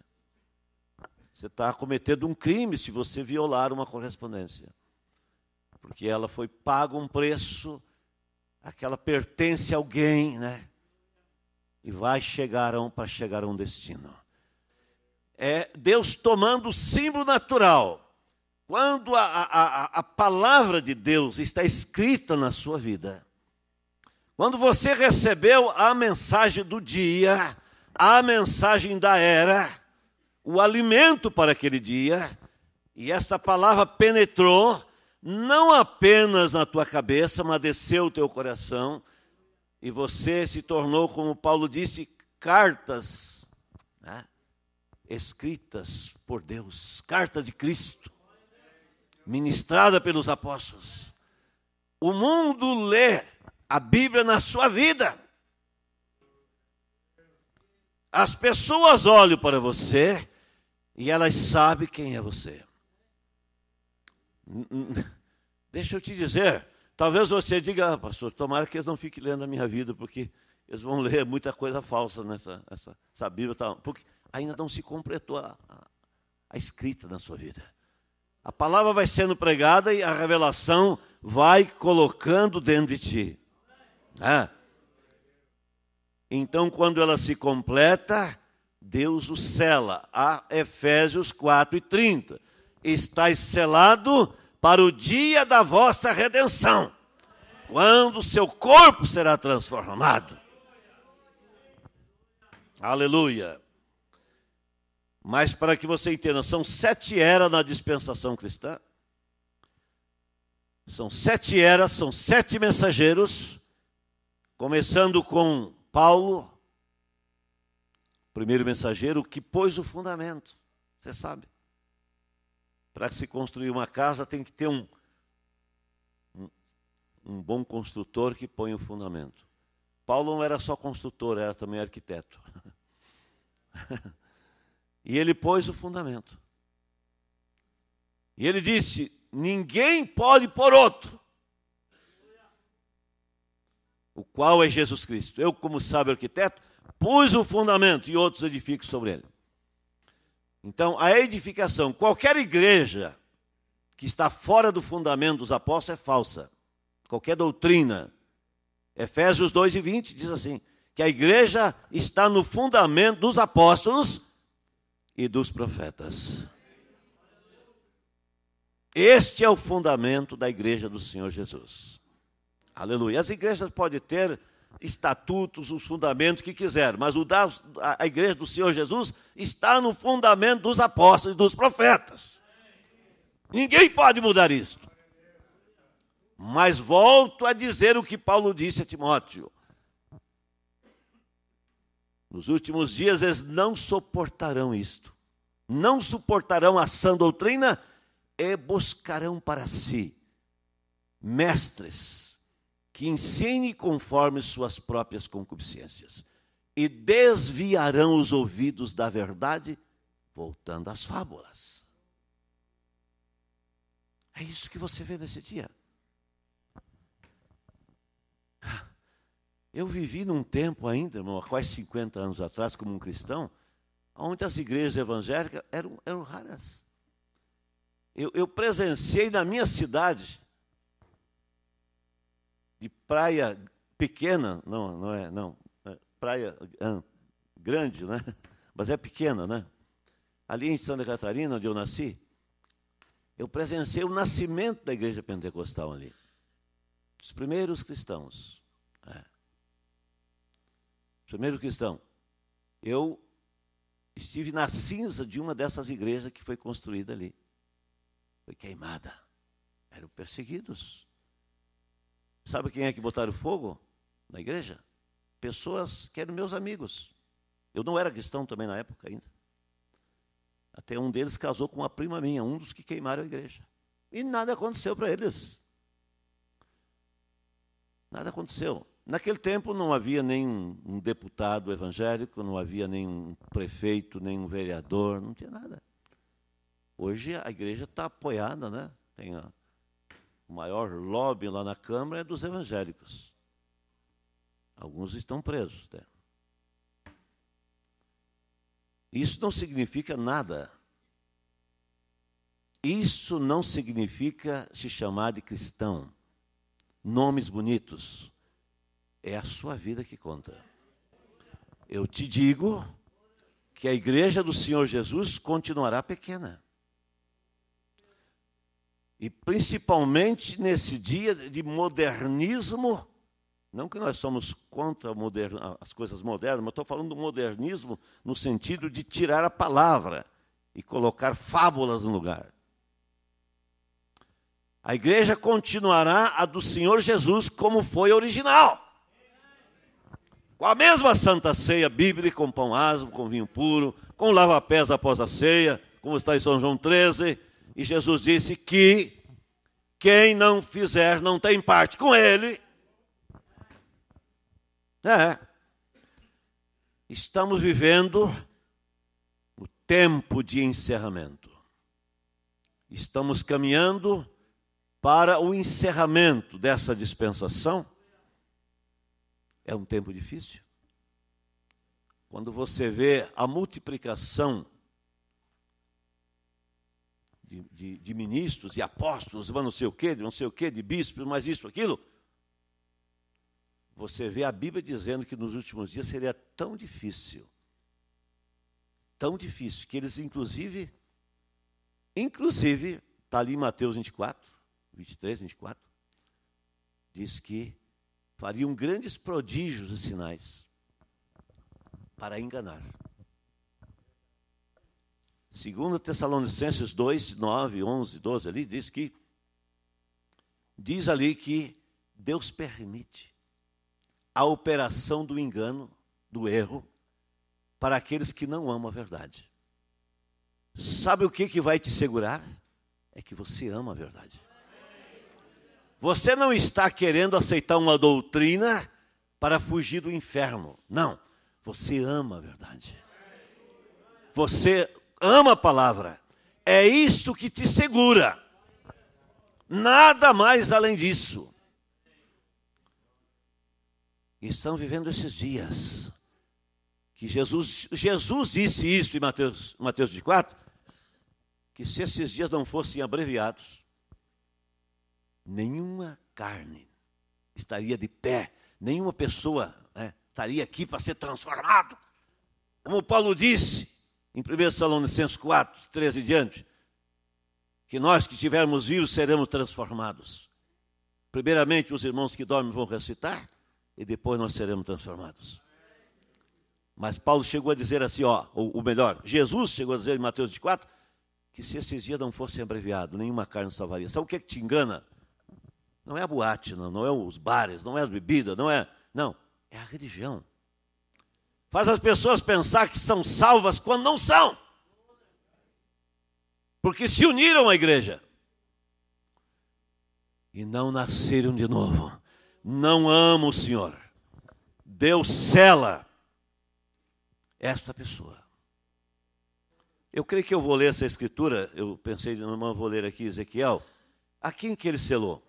Você está cometendo um crime se você violar uma correspondência. Porque ela foi paga um preço, aquela pertence a alguém, né? E vai chegar um, para chegar a um destino. É Deus tomando o símbolo natural. Quando a, a, a palavra de Deus está escrita na sua vida, quando você recebeu a mensagem do dia, a mensagem da era, o alimento para aquele dia, e essa palavra penetrou não apenas na tua cabeça, mas desceu o teu coração, e você se tornou, como Paulo disse, cartas né, escritas por Deus, cartas de Cristo, ministrada pelos apóstolos. O mundo lê a Bíblia na sua vida. As pessoas olham para você e elas sabem quem é você. Deixa eu te dizer, talvez você diga, ah, pastor, tomara que eles não fiquem lendo a minha vida, porque eles vão ler muita coisa falsa nessa essa, essa Bíblia. porque ainda não se completou a, a, a escrita na sua vida. A palavra vai sendo pregada e a revelação vai colocando dentro de ti. Então, quando ela se completa, Deus o sela. A Efésios 4 e 30. Estais selado para o dia da vossa redenção, quando o seu corpo será transformado. Aleluia. Mas para que você entenda, são sete eras na dispensação cristã. São sete eras, são sete mensageiros começando com Paulo, primeiro mensageiro, que pôs o fundamento. Você sabe. Para se construir uma casa tem que ter um, um, um bom construtor que põe o fundamento. Paulo não era só construtor, era também arquiteto. e ele pôs o fundamento. E ele disse: ninguém pode pôr outro o qual é Jesus Cristo. Eu, como sábio arquiteto, pus o fundamento e outros edificam sobre ele. Então, a edificação, qualquer igreja que está fora do fundamento dos apóstolos é falsa. Qualquer doutrina. Efésios 2 e 20 diz assim: que a igreja está no fundamento dos apóstolos e dos profetas. Este é o fundamento da igreja do Senhor Jesus. Aleluia. As igrejas podem ter estatutos, os fundamentos que quiser, mas o da, a igreja do Senhor Jesus está no fundamento dos apóstolos e dos profetas. Ninguém pode mudar isso. Mas volto a dizer o que Paulo disse a Timóteo. Nos últimos dias eles não suportarão isto. Não suportarão a sã doutrina e buscarão para si mestres que ensine conforme suas próprias concupiscências, e desviarão os ouvidos da verdade, voltando às fábulas. É isso que você vê nesse dia. Eu vivi num tempo ainda, irmão, há quase 50 anos atrás, como um cristão, onde as igrejas evangélicas eram, eram raras. Eu, eu presenciei na minha cidade de praia pequena, não, não é, não, é praia ah, grande, né? Mas é pequena, né? Ali em Santa Catarina, onde eu nasci, eu presenciei o nascimento da igreja pentecostal ali. Os primeiros cristãos. É. Os primeiros cristãos. Eu estive na cinza de uma dessas igrejas que foi construída ali. Foi queimada. Eram perseguidos. Sabe quem é que botaram fogo na igreja? Pessoas que eram meus amigos. Eu não era cristão também na época ainda. Até um deles casou com uma prima minha, um dos que queimaram a igreja. E nada aconteceu para eles. Nada aconteceu. Naquele tempo não havia nenhum deputado evangélico, não havia nenhum prefeito, nenhum vereador, não tinha nada. Hoje a igreja está apoiada, né? Tem a, o maior lobby lá na Câmara é dos evangélicos. Alguns estão presos. Né? Isso não significa nada. Isso não significa se chamar de cristão. Nomes bonitos. É a sua vida que conta. Eu te digo que a igreja do Senhor Jesus continuará pequena. E principalmente nesse dia de modernismo, não que nós somos contra as coisas modernas, mas estou falando do modernismo no sentido de tirar a palavra e colocar fábulas no lugar. A igreja continuará a do Senhor Jesus como foi original. Com a mesma santa ceia bíblica, com pão asmo, com vinho puro, com lava-pés após a ceia, como está em São João 13, e Jesus disse que quem não fizer não tem parte com ele. É. Estamos vivendo o tempo de encerramento. Estamos caminhando para o encerramento dessa dispensação. É um tempo difícil. Quando você vê a multiplicação de, de, de ministros e apóstolos, mas não sei o quê, de não sei o quê, de bispos, mas isso, aquilo. Você vê a Bíblia dizendo que nos últimos dias seria tão difícil, tão difícil, que eles, inclusive, inclusive, está ali em Mateus 24, 23, 24, diz que fariam grandes prodígios e sinais para enganar. Segundo Tessalonicenses 2, 9, 11, 12 ali, diz que diz ali que Deus permite a operação do engano, do erro, para aqueles que não amam a verdade. Sabe o que, que vai te segurar? É que você ama a verdade. Você não está querendo aceitar uma doutrina para fugir do inferno. Não. Você ama a verdade. Você ama a palavra. É isso que te segura. Nada mais além disso. estão vivendo esses dias que Jesus, Jesus disse isso em Mateus, Mateus 24, que se esses dias não fossem abreviados, nenhuma carne estaria de pé, nenhuma pessoa né, estaria aqui para ser transformado. Como Paulo disse, em 1 Salonicenses 4, 13 e diante, que nós que estivermos vivos seremos transformados. Primeiramente, os irmãos que dormem vão ressuscitar, e depois nós seremos transformados. Mas Paulo chegou a dizer assim, ó, ou, ou melhor, Jesus chegou a dizer em Mateus 24, que se esses dias não fossem abreviados, nenhuma carne salvaria. Sabe o que, é que te engana? Não é a boate, não, não é os bares, não é as bebidas, não é. Não, é a religião faz as pessoas pensar que são salvas quando não são. Porque se uniram à igreja e não nasceram de novo. Não amo, o Senhor. Deus cela esta pessoa. Eu creio que eu vou ler essa escritura, eu pensei, não vou ler aqui Ezequiel. A quem que ele selou?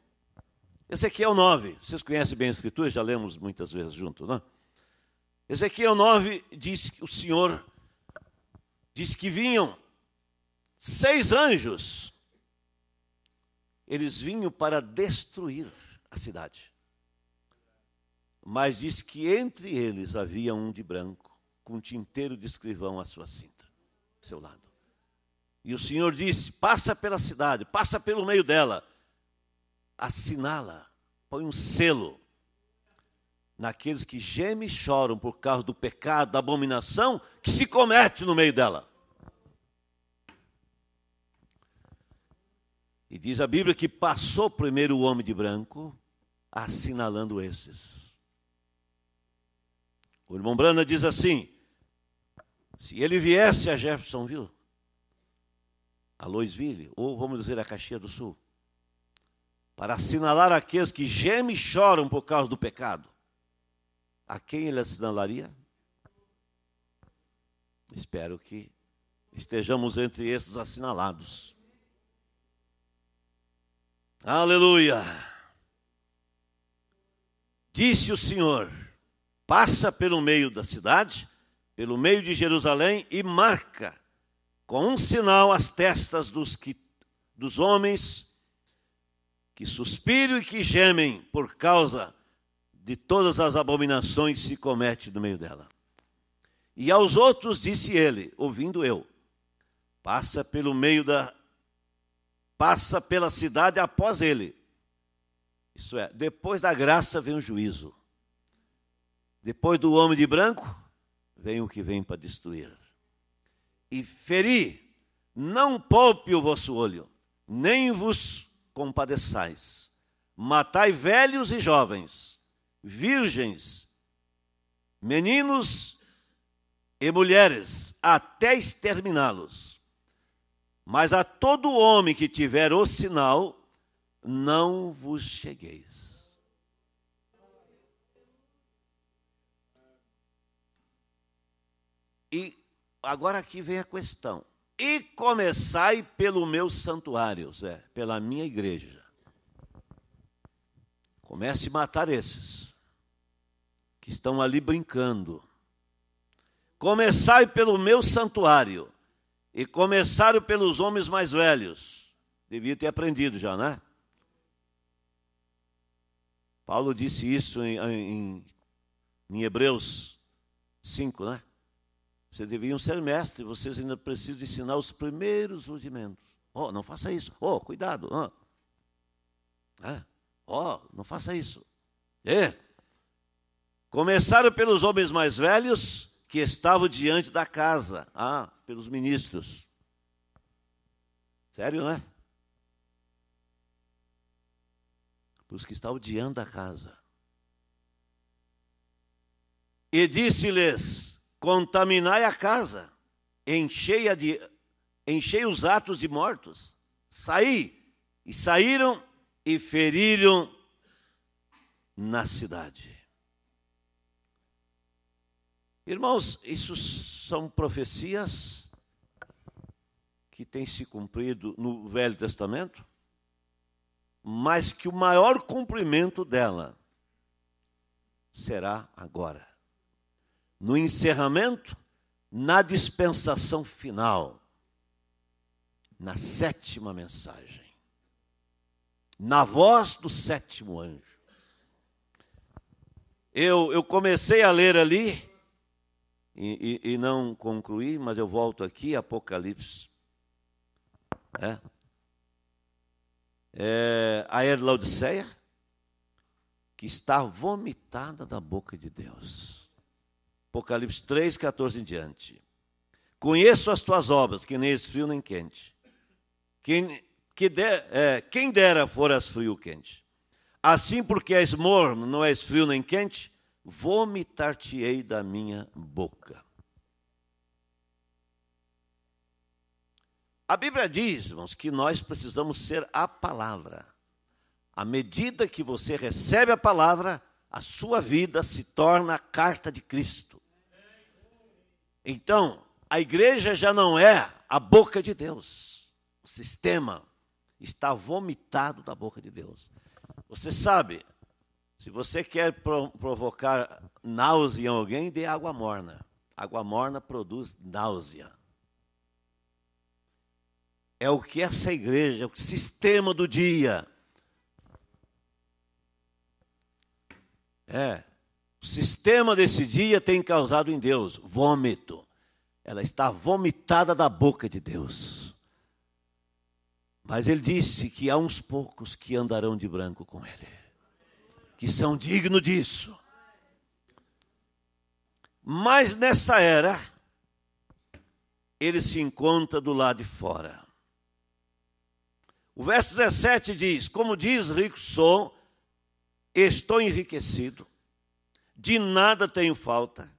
Ezequiel 9. Vocês conhecem bem a escritura, já lemos muitas vezes junto, não? É? Ezequiel 9 diz que o Senhor diz que vinham seis anjos. Eles vinham para destruir a cidade. Mas diz que entre eles havia um de branco, com um tinteiro de escrivão à sua cinta, ao seu lado. E o Senhor disse: passa pela cidade, passa pelo meio dela, assinala, põe um selo naqueles que gemem e choram por causa do pecado, da abominação que se comete no meio dela. E diz a Bíblia que passou primeiro o homem de branco, assinalando esses. O irmão Brana diz assim: se ele viesse a Jeffersonville, a Louisville, ou vamos dizer a Caxias do Sul, para assinalar aqueles que gemem e choram por causa do pecado, a quem ele assinalaria? Espero que estejamos entre esses assinalados. Aleluia! Disse o Senhor: passa pelo meio da cidade, pelo meio de Jerusalém e marca com um sinal as testas dos, que, dos homens que suspiram e que gemem por causa de todas as abominações se comete no meio dela. E aos outros disse ele, ouvindo eu, passa pelo meio da passa pela cidade após ele. Isso é, depois da graça vem o juízo. Depois do homem de branco, vem o que vem para destruir. E feri, não poupe o vosso olho, nem vos compadeçais. Matai velhos e jovens, virgens, meninos e mulheres, até exterminá-los. Mas a todo homem que tiver o sinal, não vos chegueis. E agora aqui vem a questão. E começai pelo meu santuário, Zé, pela minha igreja. Comece a matar esses que estão ali brincando. Começai pelo meu santuário, e começaram pelos homens mais velhos. Devia ter aprendido já, né? Paulo disse isso em, em, em Hebreus 5, né? Vocês deviam ser mestres, vocês ainda precisam ensinar os primeiros rudimentos. Oh, não faça isso. Oh, cuidado. Oh, não faça isso. É. Começaram pelos homens mais velhos que estavam diante da casa, ah, pelos ministros. Sério, né? Pelos que estavam diante da casa. E disse-lhes: Contaminai a casa, enchei-a de enchei os atos de mortos. Saí, e saíram e feriram na cidade. Irmãos, isso são profecias que têm se cumprido no Velho Testamento, mas que o maior cumprimento dela será agora. No encerramento, na dispensação final, na sétima mensagem, na voz do sétimo anjo. Eu, eu comecei a ler ali e, e, e não concluí, mas eu volto aqui, Apocalipse. É. É, a era Laodiceia, que está vomitada da boca de Deus. Apocalipse 3, 14 em diante. Conheço as tuas obras, que nem frio nem quente. Quem, que de, é, quem dera foras frio ou quente. Assim porque és morno, não és frio nem quente, vomitar-te-ei da minha boca. A Bíblia diz, irmãos, que nós precisamos ser a palavra. À medida que você recebe a palavra, a sua vida se torna a carta de Cristo. Então, a igreja já não é a boca de Deus. O sistema está vomitado da boca de Deus. Você sabe, se você quer provocar náusea em alguém, dê água morna. Água morna produz náusea. É o que essa igreja, é o sistema do dia. É. O sistema desse dia tem causado em Deus vômito. Ela está vomitada da boca de Deus. Mas ele disse que há uns poucos que andarão de branco com ele que são dignos disso. Mas nessa era, ele se encontra do lado de fora. O verso 17 diz: Como diz rico sou, estou enriquecido, de nada tenho falta.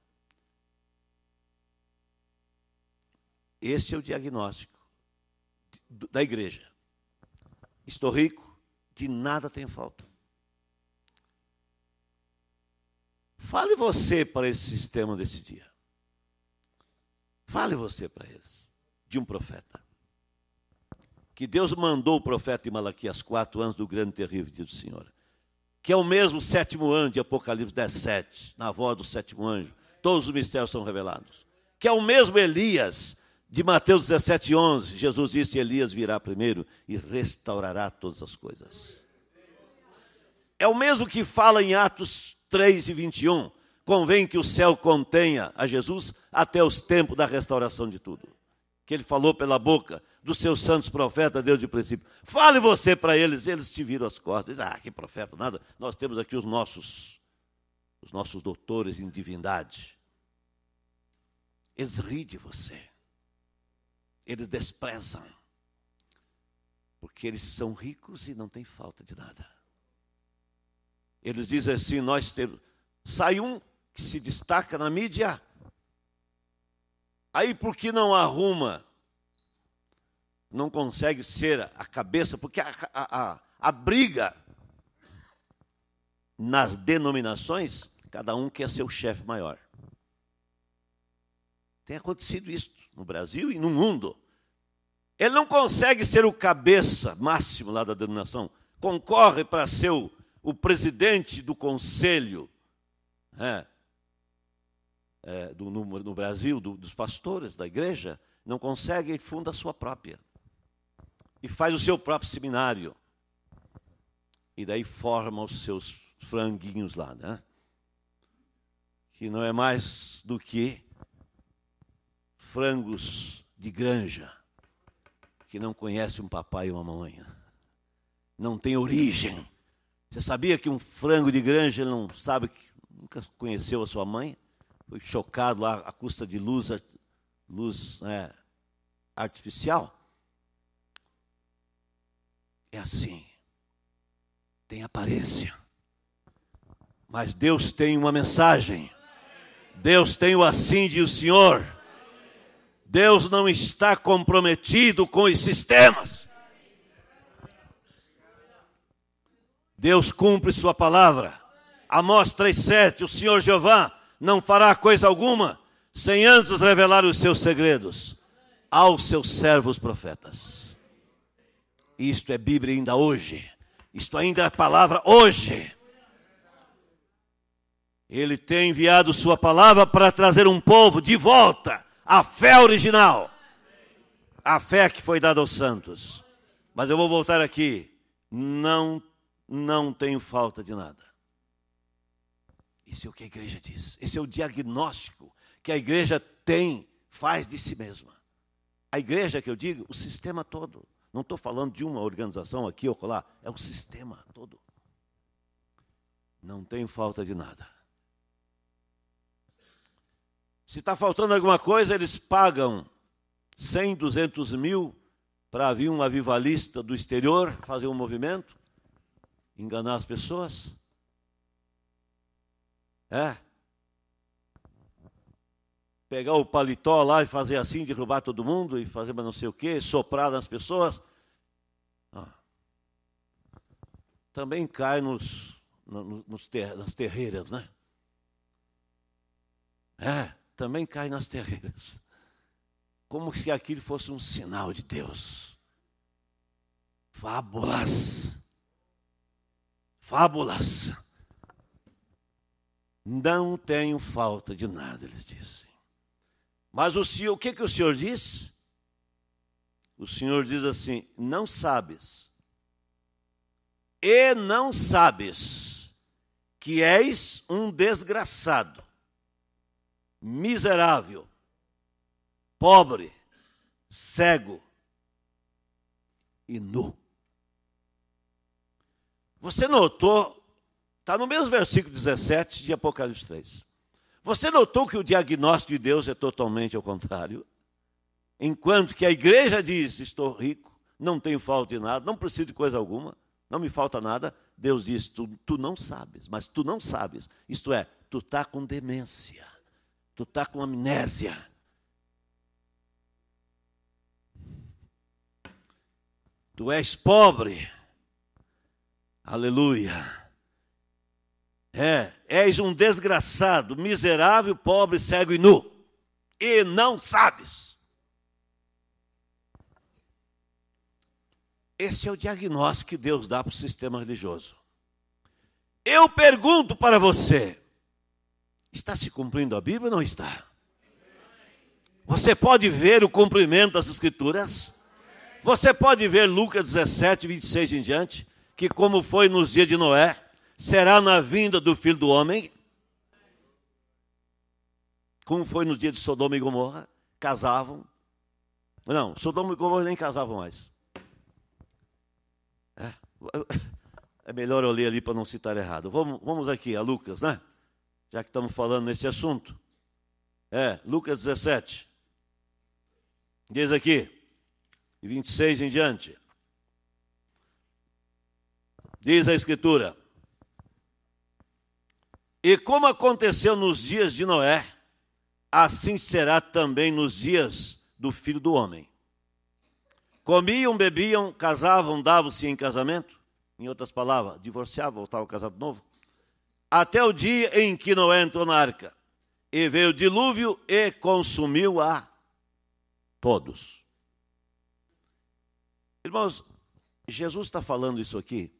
Esse é o diagnóstico da igreja. Estou rico, de nada tenho falta. Fale você para esse sistema desse dia. Fale você para eles, de um profeta. Que Deus mandou o profeta em Malaquias quatro anos do grande terrível dia do Senhor. Que é o mesmo sétimo ano de Apocalipse 17, na voz do sétimo anjo. Todos os mistérios são revelados. Que é o mesmo Elias de Mateus 17, 11. Jesus disse: Elias virá primeiro e restaurará todas as coisas. É o mesmo que fala em Atos 3 e 21. Convém que o céu contenha a Jesus até os tempos da restauração de tudo. Que ele falou pela boca dos seus santos profetas, Deus de princípio. Fale você para eles, eles te viram as costas. ah, que profeta, nada. Nós temos aqui os nossos, os nossos doutores em divindade. Eles riem de você. Eles desprezam. Porque eles são ricos e não têm falta de nada. Eles dizem assim: nós temos. Sai um que se destaca na mídia. Aí por que não arruma? Não consegue ser a cabeça, porque a, a, a, a briga nas denominações, cada um quer ser o chefe maior. Tem acontecido isso no Brasil e no mundo. Ele não consegue ser o cabeça máximo lá da denominação. Concorre para ser o o presidente do conselho é, é, do, no, no Brasil, do, dos pastores da igreja, não consegue fundar funda a sua própria. E faz o seu próprio seminário. E daí forma os seus franguinhos lá, né? Que não é mais do que frangos de granja, que não conhece um papai e uma mamãe, né? não tem origem você sabia que um frango de granja ele não sabe, que nunca conheceu a sua mãe? Foi chocado lá à custa de luz, luz é, artificial? É assim. Tem aparência. Mas Deus tem uma mensagem. Deus tem o assim de o Senhor. Deus não está comprometido com os sistemas. Deus cumpre sua palavra. Amós 3,7: O Senhor Jeová não fará coisa alguma sem antes revelar os seus segredos aos seus servos profetas. Isto é Bíblia ainda hoje. Isto ainda é palavra hoje. Ele tem enviado sua palavra para trazer um povo de volta à fé original. A fé que foi dada aos santos. Mas eu vou voltar aqui. Não não tenho falta de nada. Isso é o que a igreja diz. Esse é o diagnóstico que a igreja tem, faz de si mesma. A igreja que eu digo, o sistema todo. Não estou falando de uma organização aqui ou lá, é o sistema todo. Não tenho falta de nada. Se está faltando alguma coisa, eles pagam 100, 200 mil para vir um avivalista do exterior fazer um movimento enganar as pessoas? É? Pegar o paletó lá e fazer assim, derrubar todo mundo e fazer mas não sei o quê, soprar nas pessoas? Ah. Também cai nos, nos ter, nas terreiras, né? É, também cai nas terreiras. Como se aquilo fosse um sinal de Deus. Fábulas fábulas. Não tenho falta de nada, eles dizem. Mas o senhor, o que, que o senhor diz? O senhor diz assim: não sabes, e não sabes que és um desgraçado, miserável, pobre, cego e nu. Você notou, está no mesmo versículo 17 de Apocalipse 3. Você notou que o diagnóstico de Deus é totalmente ao contrário? Enquanto que a igreja diz: Estou rico, não tenho falta de nada, não preciso de coisa alguma, não me falta nada. Deus diz: Tu, tu não sabes, mas tu não sabes. Isto é, tu está com demência, tu está com amnésia. Tu és pobre, Aleluia. É, és um desgraçado, miserável, pobre, cego e nu, e não sabes. Esse é o diagnóstico que Deus dá para o sistema religioso. Eu pergunto para você: está se cumprindo a Bíblia ou não está? Você pode ver o cumprimento das Escrituras? Você pode ver Lucas 17, 26 em diante? que, como foi nos dias de Noé, será na vinda do filho do homem? Como foi nos dias de Sodoma e Gomorra? Casavam. Não, Sodoma e Gomorra nem casavam mais. É, é melhor eu ler ali para não citar errado. Vamos, vamos aqui a Lucas, né? Já que estamos falando nesse assunto. É, Lucas 17. Diz aqui, 26 em diante. Diz a Escritura. E como aconteceu nos dias de Noé, assim será também nos dias do filho do homem. Comiam, bebiam, casavam, davam-se em casamento, em outras palavras, divorciavam, voltavam de novo, até o dia em que Noé entrou na arca, e veio o dilúvio e consumiu a todos. Irmãos, Jesus está falando isso aqui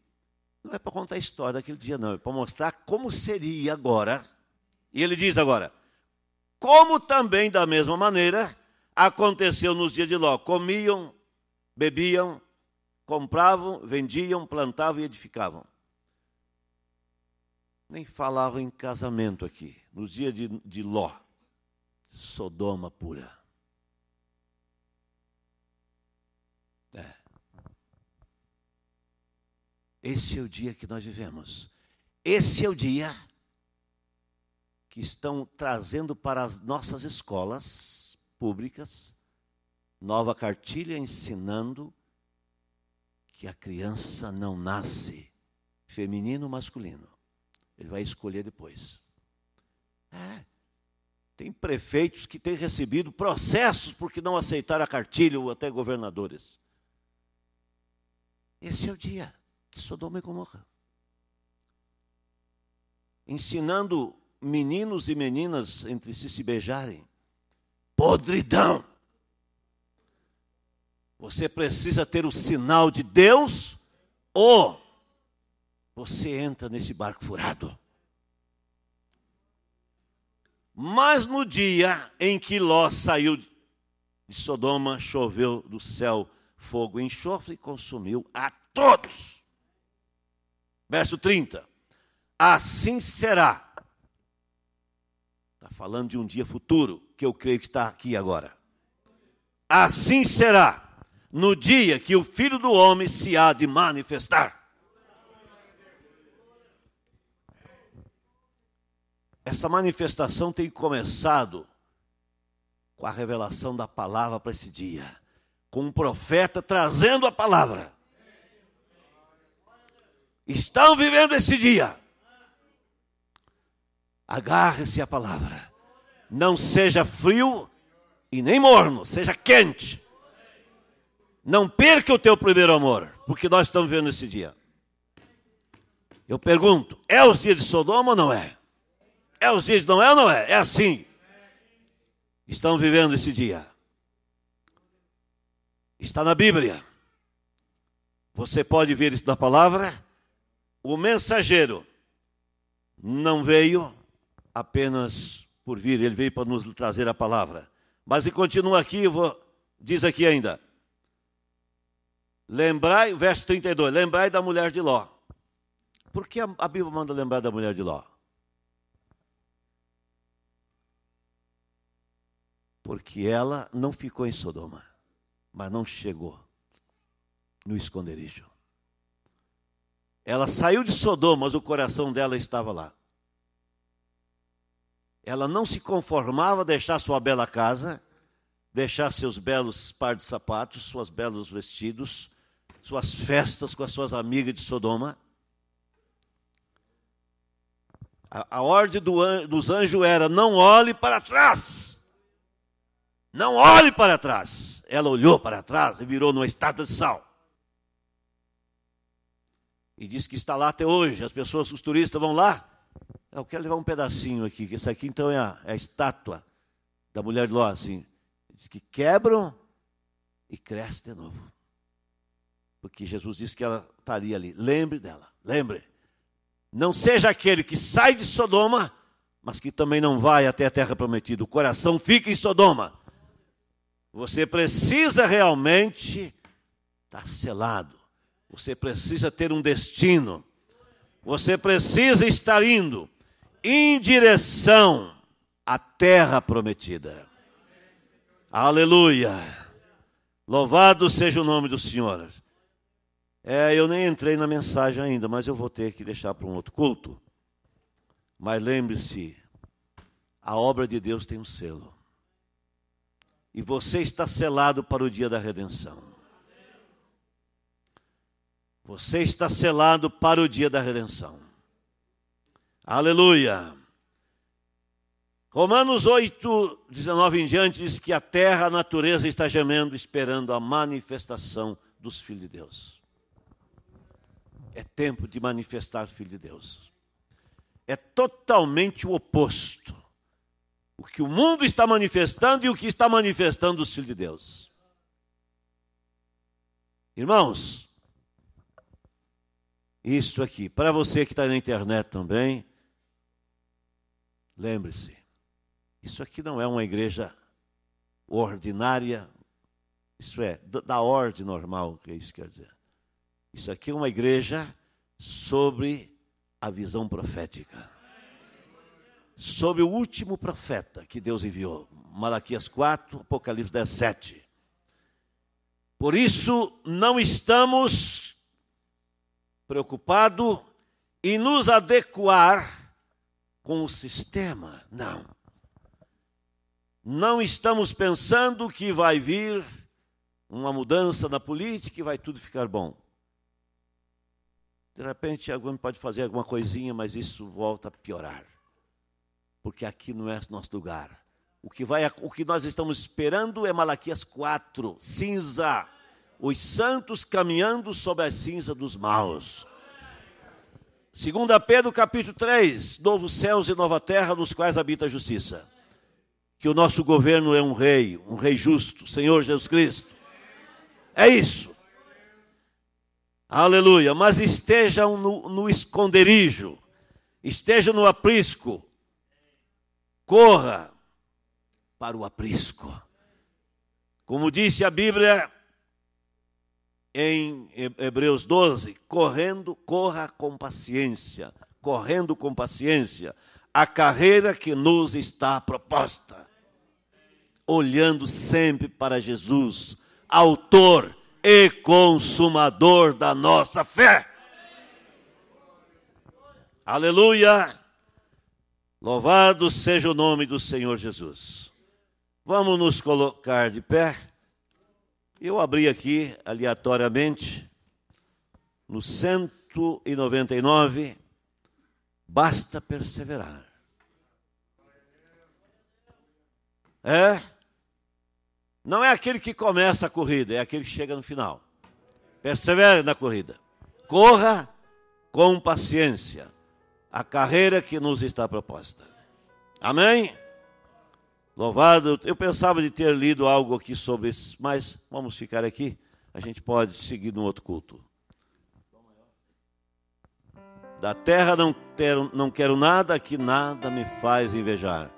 não é para contar a história daquele dia, não. É para mostrar como seria agora. E ele diz agora: como também, da mesma maneira, aconteceu nos dias de Ló: comiam, bebiam, compravam, vendiam, plantavam e edificavam. Nem falava em casamento aqui, nos dias de, de Ló, Sodoma pura. Esse é o dia que nós vivemos. Esse é o dia que estão trazendo para as nossas escolas públicas nova cartilha ensinando que a criança não nasce feminino ou masculino. Ele vai escolher depois. É. Tem prefeitos que têm recebido processos porque não aceitaram a cartilha ou até governadores. Esse é o dia de Sodoma e Gomorra. Ensinando meninos e meninas entre si se beijarem. Podridão! Você precisa ter o sinal de Deus ou você entra nesse barco furado. Mas no dia em que Ló saiu de Sodoma, choveu do céu fogo e enxofre e consumiu a todos. Verso 30. Assim será. Está falando de um dia futuro, que eu creio que está aqui agora. Assim será no dia que o filho do homem se há de manifestar. Essa manifestação tem começado com a revelação da palavra para esse dia, com um profeta trazendo a palavra estão vivendo esse dia. Agarre-se à palavra. Não seja frio e nem morno, seja quente. Não perca o teu primeiro amor, porque nós estamos vivendo esse dia. Eu pergunto, é os dias de Sodoma ou não é? É os dias de não é ou não é? É assim. Estão vivendo esse dia. Está na Bíblia. Você pode ver isso na palavra o mensageiro não veio apenas por vir, ele veio para nos trazer a palavra. Mas ele continua aqui, vou, diz aqui ainda. Lembrai, verso 32, lembrai da mulher de Ló. Por que a, a Bíblia manda lembrar da mulher de Ló? Porque ela não ficou em Sodoma, mas não chegou no esconderijo. Ela saiu de Sodoma, mas o coração dela estava lá. Ela não se conformava a deixar sua bela casa, deixar seus belos par de sapatos, seus belos vestidos, suas festas com as suas amigas de Sodoma. A, a ordem do an, dos anjos era: não olhe para trás. Não olhe para trás. Ela olhou para trás e virou numa estátua de sal. E diz que está lá até hoje. As pessoas, os turistas vão lá. Eu quero levar um pedacinho aqui, que essa aqui então é a, é a estátua da mulher de Ló, assim. Diz que quebram e cresce de novo. Porque Jesus disse que ela estaria ali. Lembre dela, lembre. Não seja aquele que sai de Sodoma, mas que também não vai até a terra prometida. O coração fica em Sodoma. Você precisa realmente estar selado você precisa ter um destino. Você precisa estar indo em direção à terra prometida. Aleluia. Louvado seja o nome do Senhor. É, eu nem entrei na mensagem ainda, mas eu vou ter que deixar para um outro culto. Mas lembre-se, a obra de Deus tem um selo. E você está selado para o dia da redenção. Você está selado para o dia da redenção. Aleluia. Romanos 8, 19 em diante diz que a terra, a natureza está gemendo, esperando a manifestação dos filhos de Deus. É tempo de manifestar o Filho de Deus. É totalmente o oposto. O que o mundo está manifestando e o que está manifestando os filhos de Deus. Irmãos, isto aqui. Para você que está na internet também, lembre-se, isso aqui não é uma igreja ordinária, isso é da ordem normal, que isso quer dizer. Isso aqui é uma igreja sobre a visão profética. Sobre o último profeta que Deus enviou, Malaquias 4, Apocalipse 17. Por isso, não estamos preocupado em nos adequar com o sistema. Não. Não estamos pensando que vai vir uma mudança na política e vai tudo ficar bom. De repente, alguém pode fazer alguma coisinha, mas isso volta a piorar. Porque aqui não é nosso lugar. O que, vai, o que nós estamos esperando é Malaquias 4, cinza os santos caminhando sobre a cinza dos maus. Segunda Pedro, capítulo 3, novos céus e nova terra nos quais habita a justiça. Que o nosso governo é um rei, um rei justo, Senhor Jesus Cristo. É isso. Aleluia. Mas estejam no, no esconderijo, estejam no aprisco. Corra para o aprisco. Como disse a Bíblia, em Hebreus 12, correndo, corra com paciência, correndo com paciência a carreira que nos está proposta, olhando sempre para Jesus, autor e consumador da nossa fé. Aleluia! Louvado seja o nome do Senhor Jesus. Vamos nos colocar de pé. Eu abri aqui aleatoriamente no 199, basta perseverar. É? Não é aquele que começa a corrida, é aquele que chega no final. Persevere na corrida. Corra com paciência a carreira que nos está proposta. Amém? Louvado, eu pensava de ter lido algo aqui sobre isso, mas vamos ficar aqui. A gente pode seguir no outro culto. Da terra não quero, não quero nada que nada me faz invejar.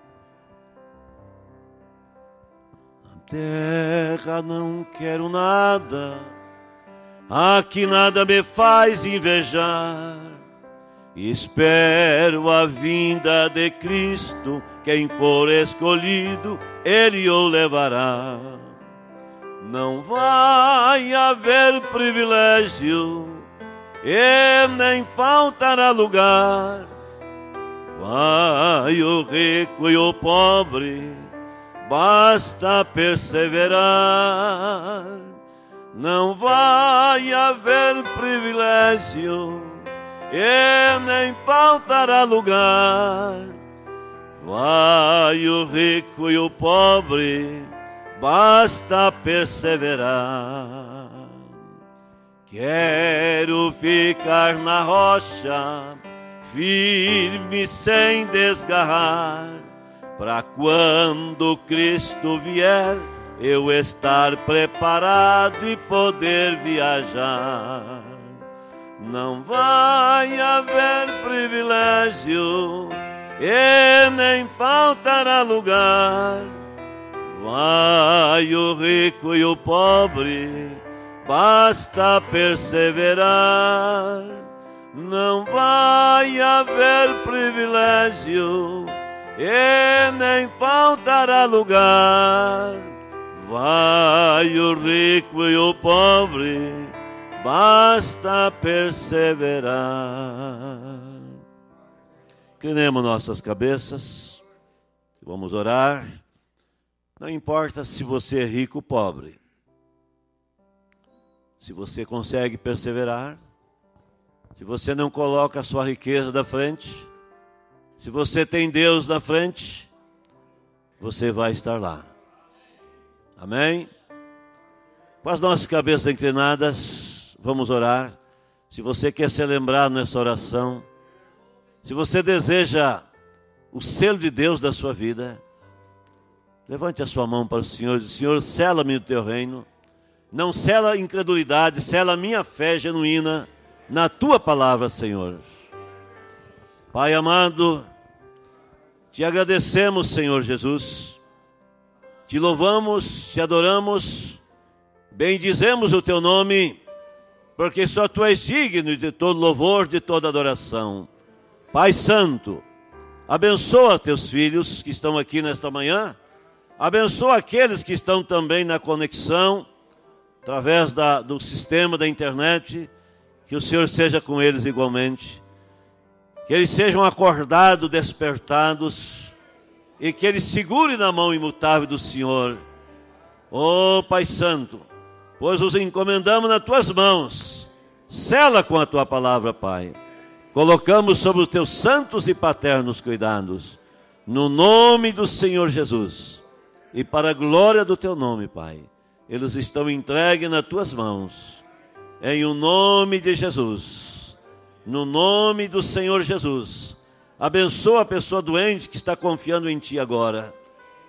Da terra não quero nada, a que nada me faz invejar Espero a vinda de Cristo, quem é for escolhido, ele o levará. Não vai haver privilégio e nem faltará lugar. Vai o rico e o pobre, basta perseverar. Não vai haver privilégio e nem faltará lugar. Vai o rico e o pobre, basta perseverar. Quero ficar na rocha, firme sem desgarrar, para quando Cristo vier, eu estar preparado e poder viajar não vai haver privilégio e nem faltará lugar. Vai o rico e o pobre, basta perseverar. Não vai haver privilégio e nem faltará lugar. Vai o rico e o pobre basta perseverar. Inclinemos nossas cabeças, vamos orar. Não importa se você é rico ou pobre, se você consegue perseverar, se você não coloca a sua riqueza da frente, se você tem Deus na frente, você vai estar lá. Amém? Com as nossas cabeças inclinadas, vamos orar. Se você quer se lembrar nessa oração, se você deseja o selo de Deus da sua vida, levante a sua mão para o Senhor e diz: Senhor, sela-me o teu reino. Não sela a incredulidade, sela a minha fé genuína na tua palavra, Senhor. Pai amado, te agradecemos, Senhor Jesus. Te louvamos, te adoramos, bendizemos o teu nome porque só tu és digno de todo louvor, de toda adoração. Pai Santo, abençoa teus filhos que estão aqui nesta manhã, abençoa aqueles que estão também na conexão, através da, do sistema da internet, que o Senhor seja com eles igualmente, que eles sejam acordados, despertados, e que eles segurem na mão imutável do Senhor. Ó oh, Pai Santo, pois os encomendamos nas tuas mãos. Sela com a tua palavra, Pai. Colocamos sobre os teus santos e paternos cuidados, no nome do Senhor Jesus, e para a glória do teu nome, Pai. Eles estão entregues nas tuas mãos, em o nome de Jesus, no nome do Senhor Jesus. Abençoa a pessoa doente que está confiando em Ti agora,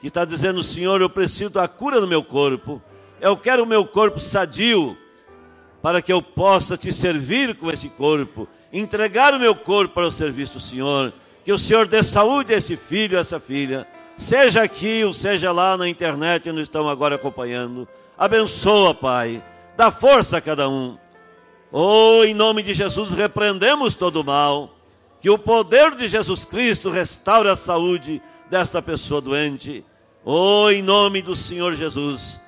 que está dizendo: Senhor, eu preciso da cura do meu corpo eu quero o meu corpo sadio, para que eu possa te servir com esse corpo, entregar o meu corpo para o serviço do Senhor. Que o Senhor dê saúde a esse filho, a essa filha, seja aqui ou seja lá na internet, que nos estão agora acompanhando. Abençoa, Pai, dá força a cada um. Oh, em nome de Jesus, repreendemos todo o mal. Que o poder de Jesus Cristo restaure a saúde desta pessoa doente. Oh, em nome do Senhor Jesus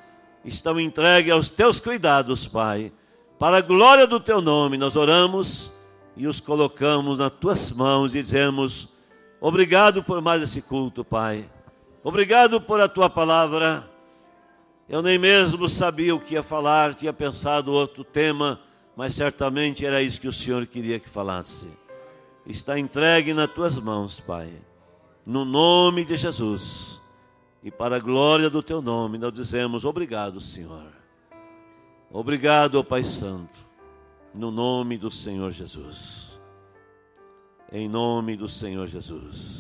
estão entregues aos teus cuidados, Pai. Para a glória do teu nome, nós oramos e os colocamos nas tuas mãos e dizemos: Obrigado por mais esse culto, Pai. Obrigado por a tua palavra. Eu nem mesmo sabia o que ia falar, tinha pensado outro tema, mas certamente era isso que o Senhor queria que falasse. Está entregue nas tuas mãos, Pai. No nome de Jesus. E para a glória do teu nome, nós dizemos obrigado, Senhor. Obrigado, ó Pai Santo, no nome do Senhor Jesus. Em nome do Senhor Jesus.